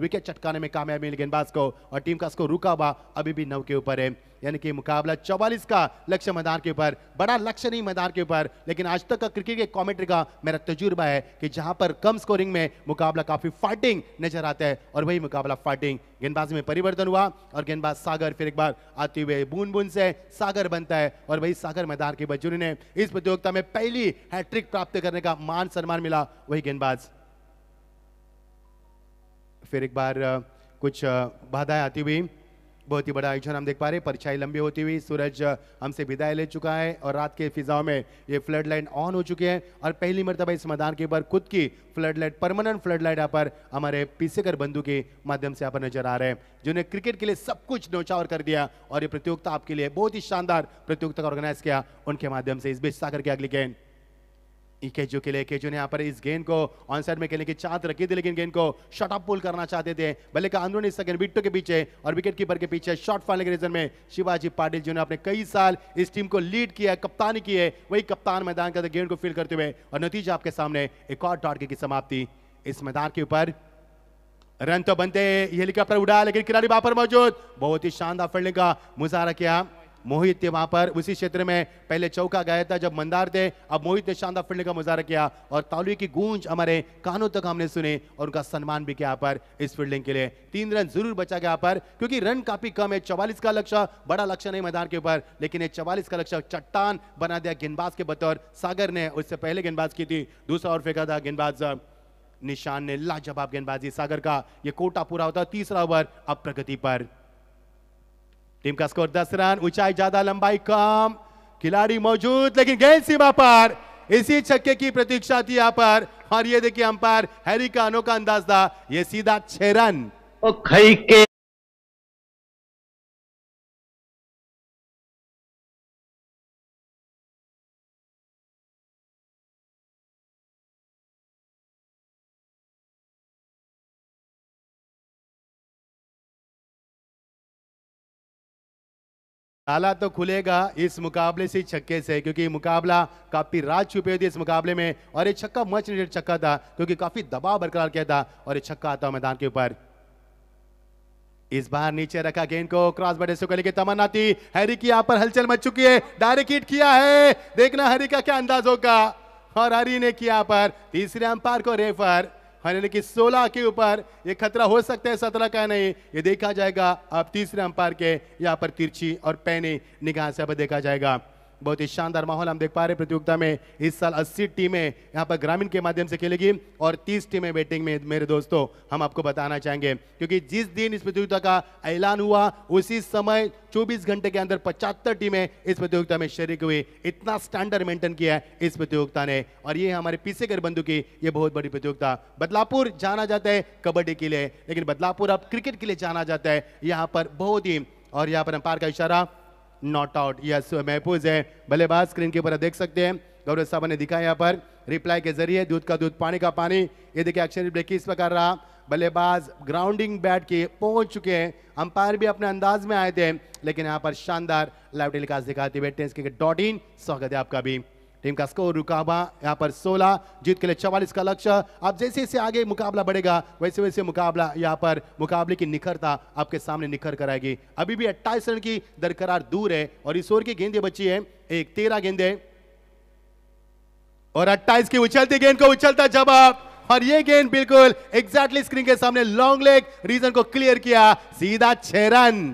विकेट चटकाने में कामयाब मिली गेंदबाज को और टीम का स्कोर रुका हुआ अभी भी नौ के ऊपर है यानी कि मुकाबला 44 का लक्ष्य मैदान के ऊपर बड़ा लक्ष्य नहीं मैदान के ऊपर लेकिन आज तक का क्रिकेट के कॉमेंट्री का मेरा तजुर्बा है कि जहां पर कम स्कोरिंग में मुकाबला काफी फाइटिंग नजर आता है और वही मुकाबला फाइटिंग गेंदबाजी में परिवर्तन हुआ और गेंदबाज सागर फिर एक बार आते हुए बूंद बूंद से सागर बनता है और वही सागर मैदान के बजुरी ने इस प्रतियोगिता में पहली हैट्रिक प्राप्त करने का मान सम्मान मिला वही गेंदबाज फिर एक बार कुछ बाधाएं आती हुई बहुत ही बड़ा आयोजन हम देख पा रहे हैं परछाई लंबी होती हुई सूरज हमसे विदाई ले चुका है और रात के फिजाओं में ये फ्लड लाइट ऑन हो चुकी है और पहली मरतबा इस मैदान के ऊपर खुद की floodlight permanent floodlight यहाँ पर हमारे पीसेकर बंधु के माध्यम से यहाँ पर नजर आ रहे हैं जिन्होंने क्रिकेट के लिए सब कुछ नौचावर कर दिया और ये प्रतियोगिता आपके लिए बहुत ही शानदार प्रतियोगिता का ऑर्गेनाइज किया उनके माध्यम से इस बीच सागर के अगली गेंद इकेजो e के लिए इकेजो ने यहाँ पर इस गेंद को ऑन साइड में खेलने की चाहत रखी थी लेकिन गेंद को शॉट अप पुल करना चाहते थे भले का अंदरूनी सेकंड बिट्टू के पीछे और विकेट कीपर के पीछे शॉट फाड़ने के रीजन में शिवाजी पाटिल जी ने अपने कई साल इस टीम को लीड किया कप्तानी की है वही कप्तान मैदान के गेंद को फील करते हुए और नतीजा आपके सामने एक और टॉर्के की समाप्ति इस मैदान के ऊपर रन तो बनते हेलीकॉप्टर उड़ा लेकिन खिलाड़ी बापर मौजूद बहुत ही शानदार फील्डिंग का मुजाहरा किया मोहित थे वहां पर उसी क्षेत्र में पहले चौका गया था जब मंदार थे अब मोहित ने शानदार फील्ड का मुजाहरा किया और तालु की गूंज हमारे कानों तक हमने सुने और उनका सम्मान भी किया पर इस फील्डिंग के लिए तीन रन जरूर बचा गया पर क्योंकि रन काफी कम है चवालीस का लक्ष्य बड़ा लक्ष्य नहीं मैदान के ऊपर लेकिन ये का लक्ष्य चट्टान बना दिया गेंदबाज के बतौर सागर ने उससे पहले गेंदबाज की थी दूसरा और फेंका था गेंदबाज निशान ने लाजवाब गेंदबाजी सागर का यह कोटा पूरा होता तीसरा ओवर अब प्रगति पर टीम का स्कोर दस रन ऊंचाई ज्यादा लंबाई कम खिलाड़ी मौजूद लेकिन गेंद सीमा पर इसी छक्के की प्रतीक्षा थी यहाँ पर और ये देखिए अंपायर हैरी का अनोखा अंदाज था ये सीधा छह रन और खई के ताला तो खुलेगा इस मुकाबले से छक्के से क्योंकि मुकाबला काफी रात छुपे थी इस मुकाबले में और ये छक्का मच नीडेड छक्का था क्योंकि काफी दबाव बरकरार किया था और ये छक्का आता मैदान के ऊपर इस बार नीचे रखा गेंद को क्रॉस बड़े से लेके तमन्ना थी हैरी की यहां पर हलचल मच चुकी है डायरेक्ट हिट किया है देखना हरी का क्या अंदाज होगा और हरी ने किया पर तीसरे अंपायर को रेफर यानी कि सोलह के ऊपर ये खतरा हो सकता है सत्रह का नहीं ये देखा जाएगा अब तीसरे अंपायर के यहाँ पर तिरछी और पैनी निगाह से अब देखा जाएगा बहुत ही शानदार माहौल हम देख पा रहे प्रतियोगिता में इस साल 80 टीमें यहाँ पर ग्रामीण के माध्यम से खेलेगी और 30 टीमें बैटिंग में मेरे दोस्तों हम आपको बताना चाहेंगे क्योंकि जिस दिन इस प्रतियोगिता का ऐलान हुआ उसी समय 24 घंटे के अंदर पचहत्तर टीमें इस प्रतियोगिता में शरीक हुई इतना स्टैंडर्ड मेंटेन किया है इस प्रतियोगिता ने और ये हमारे पीछे कर बंधु की ये बहुत बड़ी प्रतियोगिता बदलापुर जाना जाता है कबड्डी के लिए लेकिन बदलापुर अब क्रिकेट के लिए जाना जाता है यहाँ पर बहुत ही और यहाँ पर अंपायर का इशारा नॉट आउट यस महफूज है बल्लेबाज स्क्रीन के ऊपर देख सकते हैं गौरव साहब ने दिखा यहाँ पर रिप्लाई के जरिए दूध का दूध पानी का पानी ये देखिए एक्शन रिप्ले किस प्रकार रहा बल्लेबाज ग्राउंडिंग बैट के पहुंच चुके हैं अंपायर भी अपने अंदाज में आए थे लेकिन यहाँ पर शानदार लाइव टेलीकास्ट दिखाते हुए टेंस डॉट इन स्वागत है आपका भी टीम का स्कोर रुकाबा यहाँ पर 16 जीत के लिए 44 का लक्ष्य अब जैसे जैसे आगे मुकाबला बढ़ेगा वैसे वैसे मुकाबला यहाँ पर मुकाबले की निखरता आपके सामने निखर कर आएगी अभी भी अट्ठाईस रन की दरकरार दूर है और इस ओर की गेंदे बची है एक तेरह गेंदे और अट्ठाईस की उछलती गेंद को उछलता जवाब और ये गेंद बिल्कुल एग्जैक्टली स्क्रीन के सामने लॉन्ग लेग रीजन को क्लियर किया सीधा छह रन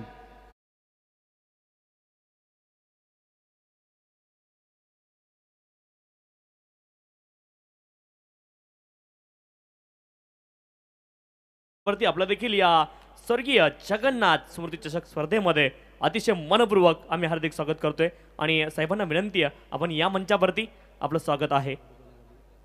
वरती आपलं देखील या स्वर्गीय जगन्नाथ स्मृती चषक स्पर्धेमध्ये अतिशय मनपूर्वक आम्ही हार्दिक स्वागत करतोय आणि साहेबांना विनंती आहे आपण या मंचावरती आपलं स्वागत आहे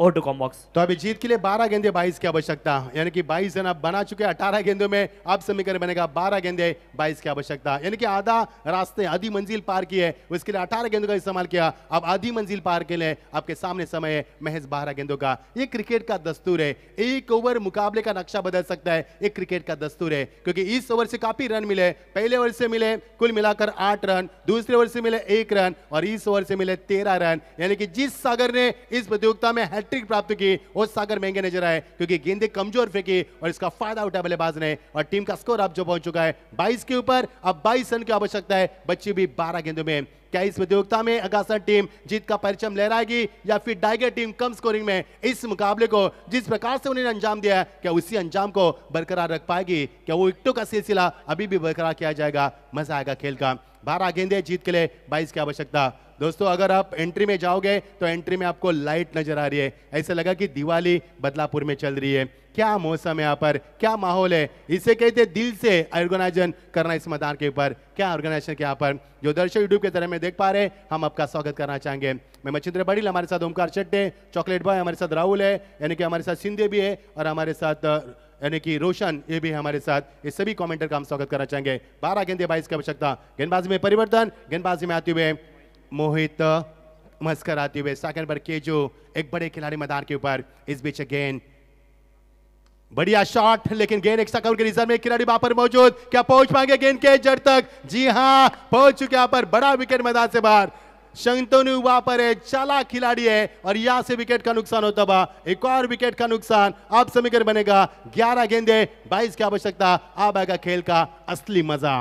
और डुकॉम बॉक्स तो अभी जीत के लिए 12 गेंदे 22 की आवश्यकता यानी कि 22 रन आप बना चुके 18 गेंदों में अब समीकरण बनेगा 12 गेंदे 22 की आवश्यकता यानी कि आधा रास्ते आधी मंजिल पार की है उसके लिए 18 गेंदों का इस्तेमाल किया अब आधी मंजिल पार के लिए आपके सामने समय है महज बारह गेंदों का ये क्रिकेट का दस्तूर है एक ओवर मुकाबले का नक्शा बदल सकता है एक क्रिकेट का दस्तूर है क्योंकि इस ओवर से काफी रन मिले पहले ओवर से मिले कुल मिलाकर आठ रन दूसरे ओवर से मिले एक रन और इस ओवर से मिले तेरह रन यानी कि जिस सागर ने इस प्रतियोगिता में हैट्रिक प्राप्त की और सागर महंगे नजर आए क्योंकि गेंदे कमजोर फेंकी और इसका फायदा उठा बल्लेबाज ने और टीम का स्कोर अब जो पहुंच चुका है बाईस के ऊपर अब बाईस रन की आवश्यकता है बच्ची भी बारह गेंदों में क्या इस प्रतियोगिता में अगासन टीम जीत का परिचम लहराएगी या फिर डाइगर टीम कम स्कोरिंग में इस मुकाबले को जिस प्रकार से उन्होंने अंजाम दिया है क्या उसी अंजाम को बरकरार रख पाएगी क्या वो इक्टों का सिलसिला अभी भी बरकरार किया जाएगा मजा आएगा खेल का बारह गेंदे जीत के लिए बाईस की आवश्यकता दोस्तों अगर आप एंट्री में जाओगे तो एंट्री में आपको लाइट नजर आ रही है ऐसा लगा कि दिवाली बदलापुर में चल रही है क्या मौसम है यहाँ पर क्या माहौल है इसे कहते दिल से ऑर्गेनाइजन करना इस मैदान के ऊपर क्या ऑर्गेनाइजेशन के यहाँ पर जो दर्शक यूट्यूब के तरह में देख पा रहे हैं हम आपका स्वागत करना चाहेंगे मैं मच्छिंद्र बड़ी हमारे साथ ओमकार चट्टे चॉकलेट बॉय हमारे साथ राहुल है यानी कि हमारे साथ सिंधे भी है और हमारे साथ यानी कि रोशन ये भी हमारे साथ ये सभी कमेंटर का हम स्वागत करना चाहेंगे बारह गेंदे बाईस की आवश्यकता गेंदबाजी में परिवर्तन गेंदबाजी में आते हुए मोहित मस्कर आते हुए साकर बर के जो एक बड़े खिलाड़ी मैदान के ऊपर इस बीच अगेन बढ़िया शॉट लेकिन गेंद एक सकल के रिजर्व में खिलाड़ी वहां पर मौजूद क्या पहुंच पाएंगे गेंद के जड़ तक जी हाँ पहुंच चुके यहां पर बड़ा विकेट मैदान से बाहर शंतनु वहां पर है चला खिलाड़ी है और यहां से विकेट का नुकसान होता बा एक और विकेट का नुकसान अब समीकरण बनेगा ग्यारह गेंदे बाईस की आवश्यकता अब आएगा खेल का असली मजा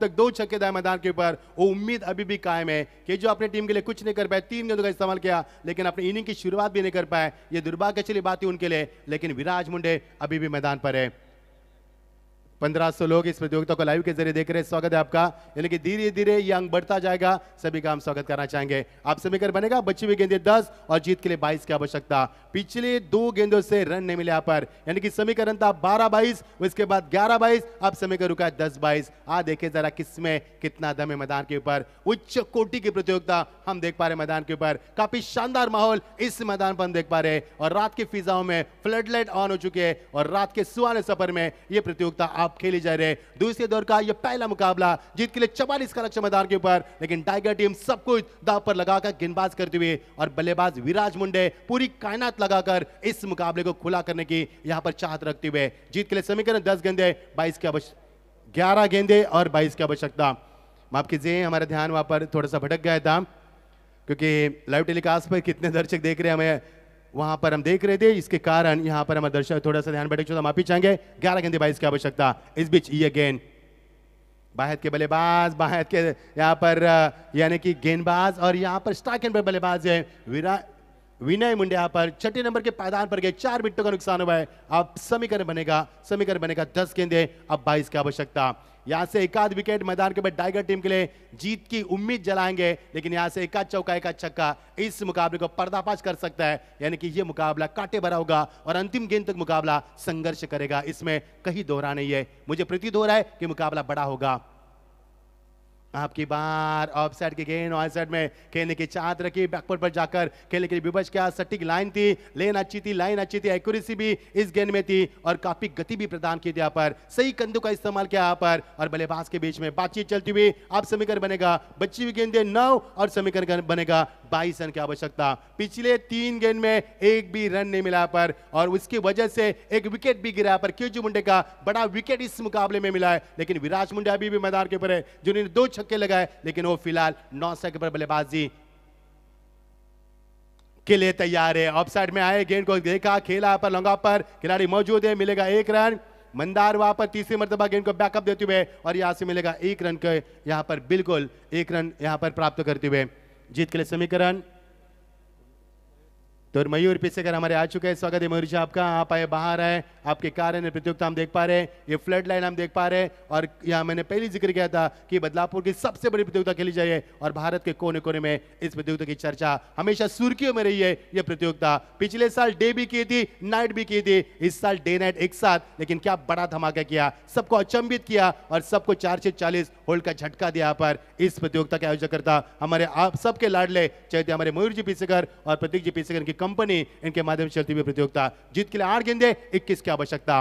तक दो छक्के दाए मैदान के ऊपर वो उम्मीद अभी भी कायम है कि जो अपने टीम के लिए कुछ नहीं कर पाए तीन गेंदों का इस्तेमाल किया लेकिन अपने इनिंग की शुरुआत भी नहीं कर पाए ये चली बात थी उनके लिए लेकिन विराज मुंडे अभी भी मैदान पर है 1500 लोग इस प्रतियोगिता को लाइव के जरिए देख रहे हैं स्वागत है आपका यानी कि धीरे धीरे ये अंक बढ़ता जाएगा सभी का हम स्वागत करना चाहेंगे आप कर बनेगा बच्चे भी गेंदे 10 और जीत के लिए 22 की आवश्यकता पिछले दो गेंदों से रन नहीं मिले यहाँ पर यानी कि समीकरण था बारह बाईस उसके बाद ग्यारह बाईस अब समीकरण रुका है दस बाईस आ देखे जरा किसमें कितना दम है मैदान के ऊपर उच्च कोटि की प्रतियोगिता हम देख पा रहे मैदान के ऊपर काफी शानदार माहौल इस मैदान पर हम देख पा रहे हैं और रात की फिजाओं में लाइट ऑन हो चुके हैं और रात के सुहाने सफर में ये प्रतियोगिता आप आप खेले जा रहे हैं दूसरे दौर का यह पहला मुकाबला जीत के लिए चवालीस का लक्ष्य मैदान के ऊपर लेकिन टाइगर टीम सब कुछ दाव पर लगाकर गेंदबाज करते हुए और बल्लेबाज विराज मुंडे पूरी कायनात लगाकर इस मुकाबले को खुला करने की यहां पर चाहत रखते हुए जीत के लिए समीकरण दस गेंदे बाईस की आवश्यक ग्यारह गेंदे और बाईस की आवश्यकता माफ कीजिए हमारा ध्यान वहां पर थोड़ा सा भटक गया था क्योंकि लाइव टेलीकास्ट पर कितने दर्शक देख रहे हैं हमें वहां पर हम देख रहे थे इसके कारण यहां पर हमारे दर्शक थोड़ा सा ध्यान बैठे हम तो माफी चाहेंगे ग्यारह बाईस की आवश्यकता इस बीच ये गेंद बाहत के बल्लेबाज बाहत के यहाँ पर यानी कि गेंदबाज और यहाँ पर स्ट्राइक एंड पर बल्लेबाज है विरा विनय मुंडिया पर छठे नंबर के पैदान पर गए चार विकटों का नुकसान हुआ है अब समीकरण बनेगा समीकरण बनेगा दस गेंदे अब बाईस की आवश्यकता यहां से एक आध विकेट मैदान के बाद टाइगर टीम के लिए जीत की उम्मीद जलाएंगे लेकिन यहां से एक आध चौका एक छक्का इस मुकाबले को पर्दाफाश कर सकता है यानी कि यह मुकाबला काटे भरा होगा और अंतिम गेंद तक मुकाबला संघर्ष करेगा इसमें कहीं दोहरा नहीं है मुझे प्रतीत हो रहा है कि मुकाबला बड़ा होगा आपकी बार ऑफ साइड की गेंद ऑन साइड में खेलने की चाहत तो रखी बैकवर्ड पर जाकर खेलने के लिए विवश क्या सटीक लाइन थी लेन अच्छी थी लाइन अच्छी थी एक्यूरेसी भी इस गेंद में थी और काफी गति भी प्रदान की थी यहाँ पर सही कंधों का इस्तेमाल किया यहाँ पर और बल्लेबाज के बीच में बातचीत चलती हुई आप समीकरण बनेगा बच्ची हुई गेंद नौ और समीकरण बनेगा बाईस रन की आवश्यकता पिछले तीन गेंद में एक भी रन नहीं मिला पर और उसकी वजह से एक विकेट भी गिरा पर केजू मुंडे का बड़ा विकेट इस मुकाबले में मिला है लेकिन विराज मुंडे अभी भी मैदान के ऊपर है जिन्होंने दो छक्के लगाए लेकिन वो फिलहाल नौ सौ के ऊपर बल्लेबाजी के लिए तैयार है ऑफ साइड में आए गेंद को देखा खेला पर लंगा पर खिलाड़ी मौजूद है मिलेगा एक रन मंदार वहां पर तीसरी मरतबा गेंद को बैकअप देते हुए और यहां से मिलेगा एक रन के यहां पर बिल्कुल एक रन यहां पर प्राप्त करते हुए जीत के लिए समीकरण तो मयूर पीछे घर हमारे आ चुके हैं स्वागत है मयूर जी आपका आप आए बाहर आए आपके कार एन प्रतियोगिता हम देख पा रहे हैं ये फ्लड लाइन हम देख पा रहे हैं और यहाँ मैंने पहले जिक्र किया था कि बदलापुर की सबसे बड़ी प्रतियोगिता खेली जाए और भारत के कोने कोने में इस प्रतियोगिता की चर्चा हमेशा सुर्खियों में रही है यह प्रतियोगिता पिछले साल डे भी की थी नाइट भी की थी इस साल डे नाइट एक साथ लेकिन क्या बड़ा धमाका किया सबको अचंभित किया और सबको चार चालीस होल्ड का झटका दिया पर इस प्रतियोगिता के करता हमारे आप सबके लाडले थे तो हमारे मयूर जी पीसेकर और प्रतीक जी पीसेकर की कंपनी इनके माध्यम से चलती हुई प्रतियोगिता जीत के लिए आठ गेंदे इक्कीस की आवश्यकता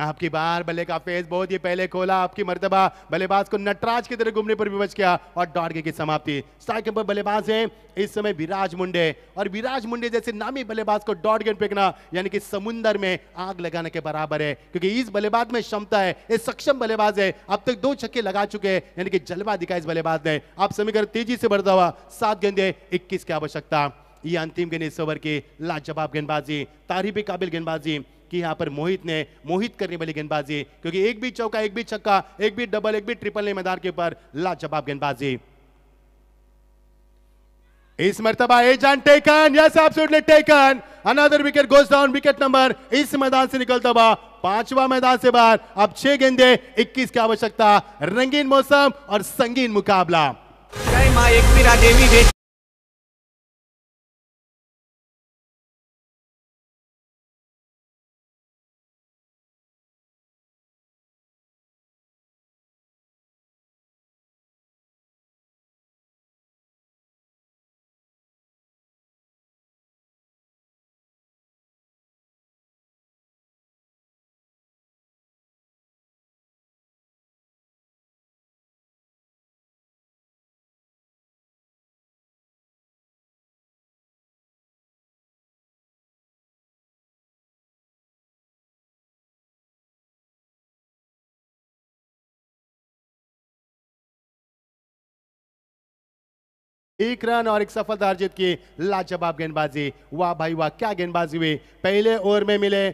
आपकी बार भले का फेस बहुत ही पहले खोला आपकी मर्तबा बल्लेबाज को नटराज की तरह घूमने पर विवश किया और डॉट की समाप्ति स्ट्राइक के बल्लेबाज है इस समय विराज मुंडे और विराज मुंडे जैसे नामी बल्लेबाज को डॉट गेंद फेंकना यानी कि समुंदर में आग लगाने के बराबर है क्योंकि इस बल्लेबाज में क्षमता है ये सक्षम बल्लेबाज है अब तक दो छक्के लगा चुके हैं यानी कि जलवा दिखा इस बल्लेबाज ने आप समीकरण तेजी से बढ़ता हुआ सात गेंदे इक्कीस की आवश्यकता ये अंतिम गेंद इस ओवर की लाजवाब गेंदबाजी तारीफी काबिल गेंदबाजी कि यहाँ पर मोहित ने मोहित करने वाली गेंदबाजी क्योंकि एक भी चौका एक भी छक्का एक भी डबल एक भी ट्रिपल ने मैदान के ऊपर लाजवाब गेंदबाजी इस मरतबा एजान taken yes absolutely taken another wicket goes down wicket number इस मैदान से निकलता हुआ पांचवा मैदान से बाहर अब छह गेंदे 21 की आवश्यकता रंगीन मौसम और संगीन मुकाबला जय माँ एक देवी एक रन और एक सफलता अर्जित की लाजवाब गेंदबाजी वाह भाई वाह क्या गेंदबाजी हुई पहले ओवर में मिले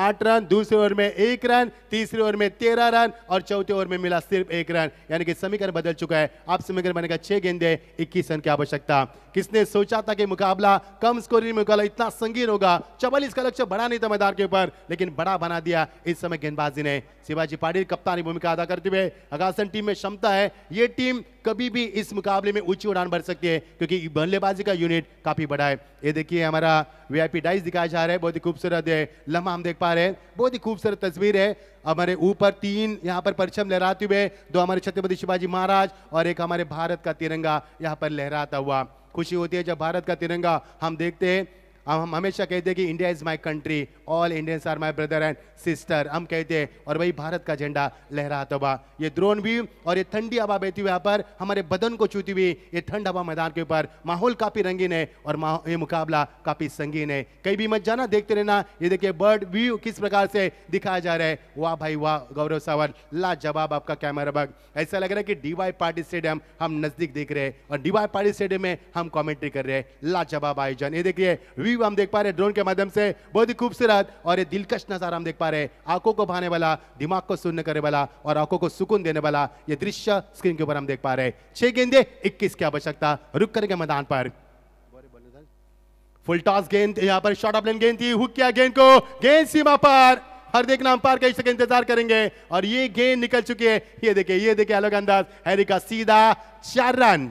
आठ रन दूसरे ओवर में एक रन तीसरे ओवर में तेरह रन और चौथे ओवर में मिला सिर्फ एक रन यानी कि समीकरण बदल चुका है अब समीकरण बनेगा छह गेंदे इक्कीस रन की आवश्यकता किसने सोचा था कि मुकाबला कम स्कोरिंग मुकाबला इतना संगीन होगा चवालीस का लक्ष्य बड़ा नहीं था मैदान के ऊपर लेकिन बड़ा बना दिया इस समय गेंदबाजी ने शिवाजी पाटिल कप्तानी भूमिका अदा करते हुए अगासन टीम में क्षमता है ये टीम कभी भी इस मुकाबले में ऊंची उड़ान भर सकती है क्योंकि बल्लेबाजी का यूनिट काफी बड़ा है ये देखिए हमारा वी डाइस दिखाया जा रहा है बहुत ही खूबसूरत है लम्हा हम देख पा रहे हैं बहुत ही खूबसूरत तस्वीर है हमारे ऊपर तीन यहाँ पर परचम लहराते हुए दो हमारे छत्रपति शिवाजी महाराज और एक हमारे भारत का तिरंगा यहाँ पर लहराता हुआ खुशी होती है जब भारत का तिरंगा हम देखते हैं अब हम हमेशा कहते हैं कि India is my country all Indians are my brother and sister हम कहते हैं और वही भारत का झंडा लहरा तो बा ये द्रोन भी और ये ठंडी हवा बहती हुई यहाँ पर हमारे बदन को छूती हुई ये ठंड हवा मैदान के ऊपर माहौल काफ़ी रंगीन है और ये मुकाबला काफ़ी संगीन है कहीं भी मत जाना देखते रहना ये देखिए बर्ड व्यू किस प्रकार से दिखाया जा रहा है वाह भाई वाह गौरव सावर लाजवाब आपका कैमरा बग ऐसा लग रहा है कि डी वाई स्टेडियम हम नज़दीक देख रहे हैं और डी वाई स्टेडियम में हम कॉमेंट्री कर रहे हैं लाजवाब आयोजन ये देखिए व्यू हम देख पा रहे ड्रोन के माध्यम से बहुत ही खूबसूरत और ये दिलकश नज़ारा हम देख पा रहे आंखों को भाने वाला दिमाग को सुनने करने वाला और आंखों को सुकून देने वाला ये दृश्य स्क्रीन के ऊपर हम देख पा रहे छह गेंदे इक्कीस की आवश्यकता रुक करके मैदान पर फुल टॉस गेंद यहाँ पर शॉर्ट ऑफ लेन गेंद थी हुक किया गेंद को गेंद सीमा पर हर देख नाम पार कई सेकंड इंतजार करेंगे और ये गेंद निकल चुकी है ये देखिए ये देखिए अलग अंदाज हैरी का सीधा चार रन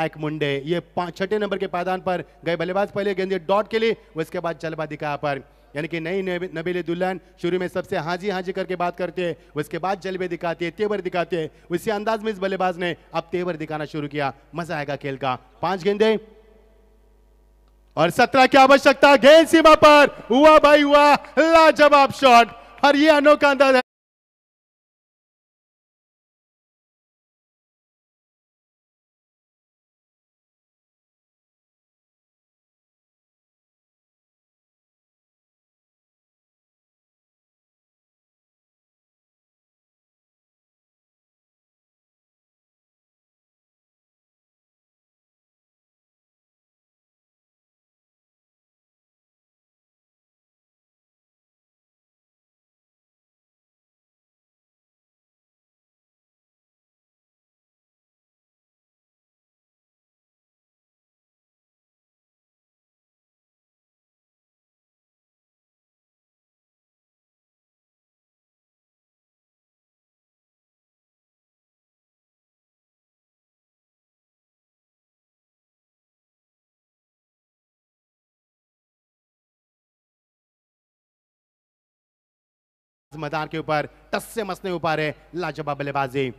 एक मुंडे ये छठे नंबर के पायदान पर गए बल्लेबाज पहले गेंद डॉट के लिए उसके बाद जल्दबाजी का पर यानी कि नई नबीली दुल्हन शुरू में सबसे हाजी हाजी करके बात करते हैं उसके बाद जलबे दिखाते हैं तेवर दिखाते हैं उसी अंदाज में इस बल्लेबाज ने अब तेवर दिखाना शुरू किया मजा आएगा खेल का पांच गेंदे और सत्रह की आवश्यकता गेंद सीमा पर हुआ भाई हुआ लाजवाब शॉट और ये अनोखा अंदाज है मैदान के ऊपर टस से मसने ऊपर है लाजवाब बल्लेबाजी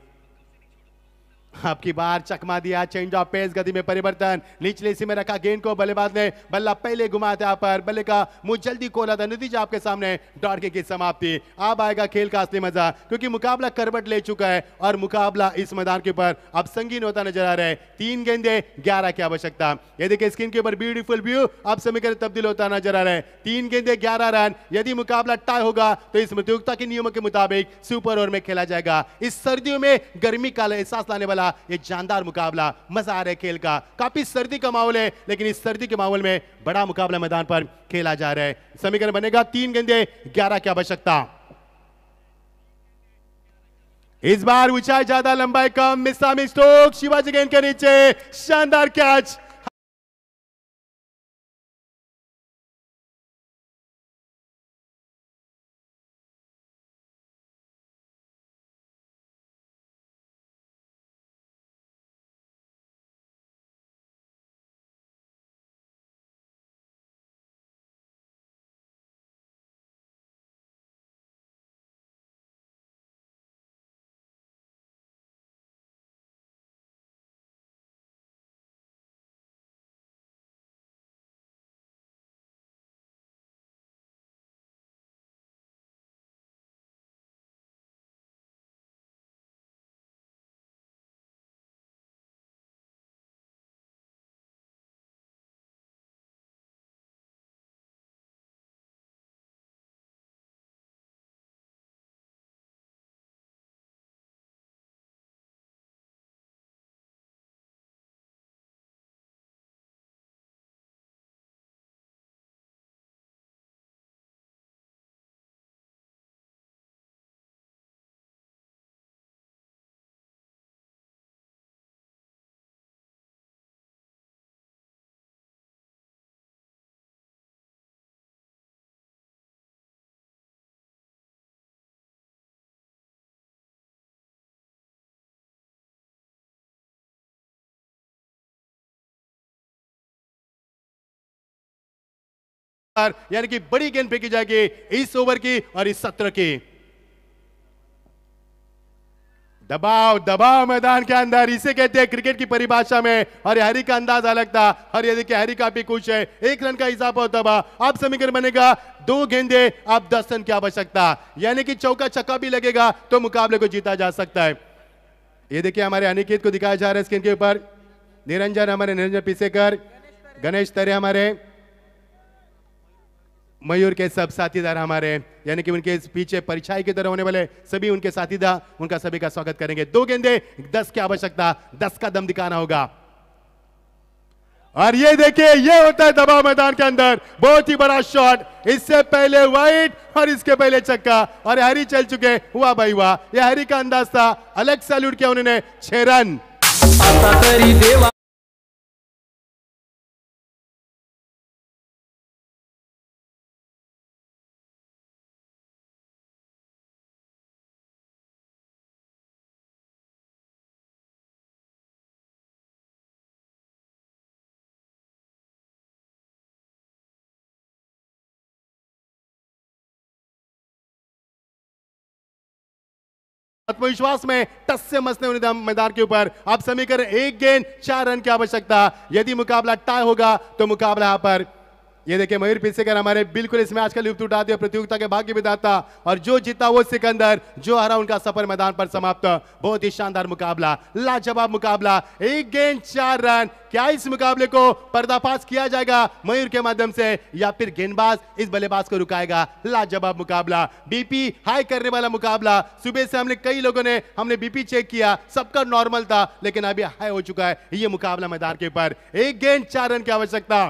आपकी बार चकमा दिया चेंज ऑफ पेस गति में परिवर्तन निचले सी में रखा गेंद को बल्लेबाज ने बल्ला पहले घुमाया था पर बल्ले का मुंह जल्दी खोला था नतीजा आपके सामने डॉर्के की समाप्ति अब आएगा खेल का असली मजा क्योंकि मुकाबला करवट ले चुका है और मुकाबला इस मैदान के ऊपर अब संगीन होता नजर आ रहा है तीन गेंदे ग्यारह की आवश्यकता ये देखिए स्क्रीन के ऊपर ब्यूटीफुल व्यू अब समीकरण तब्दील होता नजर आ रहा है तीन गेंदे ग्यारह रन यदि मुकाबला टाई होगा तो इस प्रतियोगिता के नियमों के मुताबिक सुपर ओवर में खेला जाएगा इस सर्दियों में गर्मी का एहसास लाने वाला मुकाबला ये जानदार मुकाबला मजा आ रहा है खेल का काफी सर्दी का माहौल है लेकिन इस सर्दी के माहौल में बड़ा मुकाबला मैदान पर खेला जा रहा है समीकरण बनेगा तीन गेंदे ग्यारह की आवश्यकता इस बार ऊंचाई ज्यादा लंबाई कम मिसा मिस्टोक शिवाजी गेंद के नीचे शानदार कैच यानी कि बड़ी गेंद फेंकी जाएगी इस ओवर की और इस सत्र की दबाव दबाव मैदान के अंदर इसे कहते हैं क्रिकेट की परिभाषा में और हरी का अंदाज अलग था और यदि कि हरी काफी खुश है एक रन का इजाफा होता हुआ अब समीकरण बनेगा दो गेंदे अब दस रन की आवश्यकता यानी कि चौका छक्का भी लगेगा तो मुकाबले को जीता जा सकता है ये देखिए हमारे अनिकेत को दिखाया जा रहा है स्क्रीन के ऊपर निरंजन हमारे निरंजन पिसेकर गणेश तरे हमारे मयूर के सब साथीदार हमारे यानी कि उनके पीछे परिचाई की तरह होने वाले सभी उनके साथीदार उनका सभी का स्वागत करेंगे दो गेंदे दस की आवश्यकता दस का दम दिखाना होगा और ये देखिए ये होता है दबाव मैदान के अंदर बहुत ही बड़ा शॉट इससे पहले व्हाइट और इसके पहले चक्का और हरी चल चुके हुआ भाई वाह यह हरी का अंदाज था अलग सैल्यूट किया उन्होंने छह रन आत्मविश्वास में टस मसने हुए मैदान के ऊपर अब समीकरण एक गेंद चार रन की आवश्यकता यदि मुकाबला टाई होगा तो मुकाबला यहां पर ये देखिए मयूर पिसेकर हमारे बिल्कुल इसमें आजकल युक्त उठाते हैं प्रतियोगिता के भाग्य विदाता और जो जीता वो सिकंदर जो हरा उनका सफर मैदान पर समाप्त बहुत ही शानदार मुकाबला लाजवाब मुकाबला एक गेंद चार रन क्या इस मुकाबले को पर्दाफाश किया जाएगा मयूर के माध्यम से या फिर गेंदबाज इस बल्लेबाज को रुकाएगा लाजवाब मुकाबला बीपी हाई करने वाला मुकाबला सुबह से हमने कई लोगों ने हमने बीपी चेक किया सबका नॉर्मल था लेकिन अभी हाई हो चुका है ये मुकाबला मैदान के ऊपर एक गेंद चार रन की आवश्यकता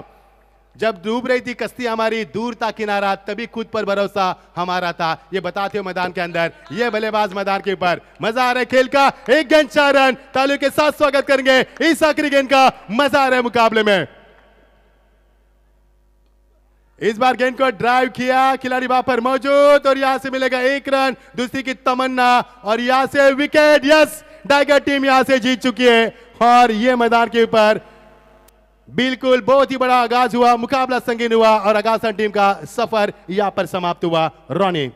जब डूब रही थी कश्ती हमारी दूर था किनारा तभी खुद पर भरोसा हमारा था ये बताते हो मैदान के अंदर ये बल्लेबाज मैदान के ऊपर मजा आ रहा है खेल का एक गेंद चार रन तालू के साथ स्वागत करेंगे इस आखिरी गेंद का मजा आ रहा है मुकाबले में इस बार गेंद को ड्राइव किया खिलाड़ी वहां पर मौजूद और यहां से मिलेगा एक रन दूसरी की तमन्ना और यहां से विकेट यस टाइगर टीम यहां से जीत चुकी है और ये मैदान के ऊपर बिल्कुल बहुत ही बड़ा आगाज हुआ मुकाबला संगीन हुआ और आगाज टीम का सफर यहां पर समाप्त हुआ रॉनी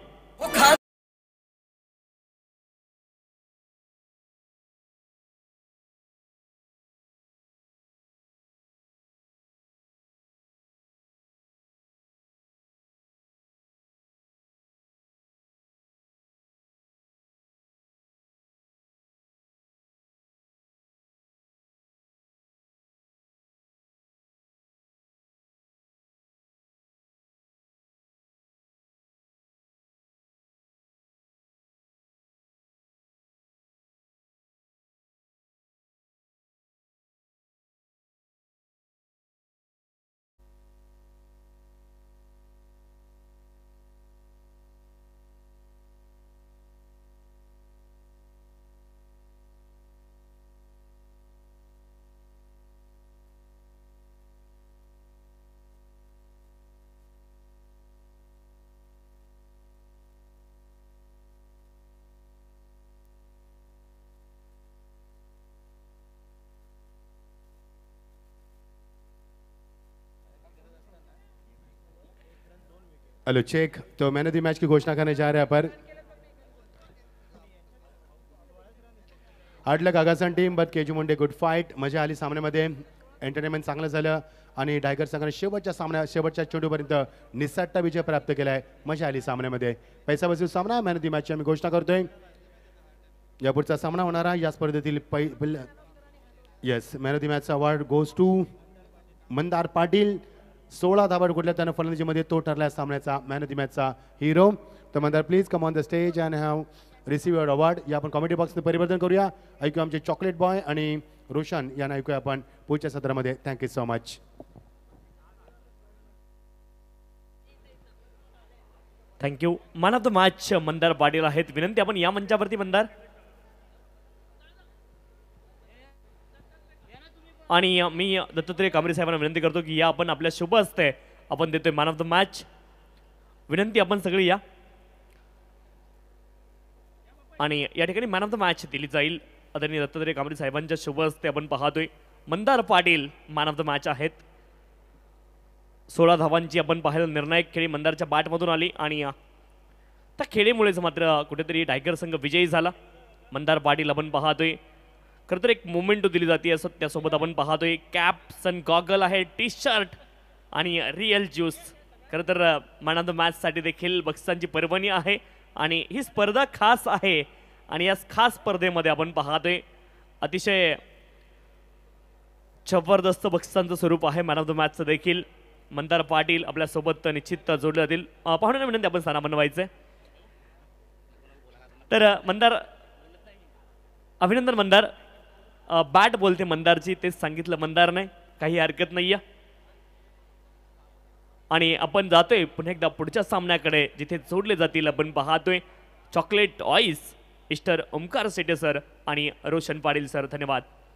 हॅलो चेक तो मॅन ऑफ द मैच की घोषणा करने जा रहे हैं पर कागासन टीम बट केजू मुंडे गुड फाईट मजा आली सामन्यामध्ये एंटरटेनमेंट चांगलं झालं आणि डायगर संघाने शेवटच्या सामन्या शेवटच्या चेंडूपर्यंत निसट्टा विजय प्राप्त केला आहे मजा आली सामन्यामध्ये पैसा बसू सामना मॅन ऑफ द मॅचची आम्ही घोषणा करतोय यापुढचा सामना होणारा या स्पर्धेतील पै येस मॅन ऑफ द मॅचचा award goes to Mandar Patil सोळा धाबा कुठल्या त्यानं फलंदाजीमध्ये तो ठरला सामन्याचा मॅन ऑफ द मॅचचा हिरो तर म्हणतात please come on the stage and have receive your award या आपण कॉमेडी बॉक्सने परिवर्तन करूया ऐकूया आमचे चॉकलेट बॉय आणि रोशन यांना ऐकूया आपण पुढच्या सत्रामध्ये thank you so much thank you man of the match Mandar Patil आहेत विनंती आपण या मंचावरती मंदार आणि मी दत्तात्रय कांबरे साहेबांना विनंती करतो की या आपण आपल्या शुभ असते आपण देतोय मॅन ऑफ द मॅच विनंती आपण सगळी या आणि या ठिकाणी मॅन ऑफ द मॅच दिली जाईल आदरणीय दत्तात्रय कांबरे साहेबांच्या शुभ असते आपण पाहतोय Mandar Patil man of the match आहेत सोळा धावांची आपण पाहायला निर्णायक खेळी मंदारच्या बॅटमधून आली आणि त्या खेळीमुळेच मात्र कुठेतरी टायगर संघ विजयी झाला मंदार पाटील आपण पाहतोय खरं तर एक मोमेंटो दिली जाते असं त्यासोबत आपण पाहतोय कॅप सन गॉगल आहे टी शर्ट आणि रिअल ज्यूस खरं तर मॅन ऑफ द मॅच साठी देखील बक्षिसांची पर्वणी आहे आणि ही स्पर्धा खास आहे आणि या खास स्पर्धेमध्ये आपण पाहतोय अतिशय जबरदस्त बक्षिसांचं स्वरूप आहे मॅन ऑफ द मॅचचं देखील मंदार पाटील आपल्यासोबत निश्चित जोडले जातील पाहून विनंती आपण स्थाना बनवायचं तर मंदार अभिनंदन मंदार बॅट बोलते मंदारची तेच सांगितलं मंदार नाही काही हरकत नाही आणि आपण जातोय पुन्हा एकदा पुढच्या सामन्याकडे जिथे जोडले जातील आपण पाहतोय चॉकलेट ऑईस इस्टर ओमकार सेटे सर आणि रोशन पाटील सर धन्यवाद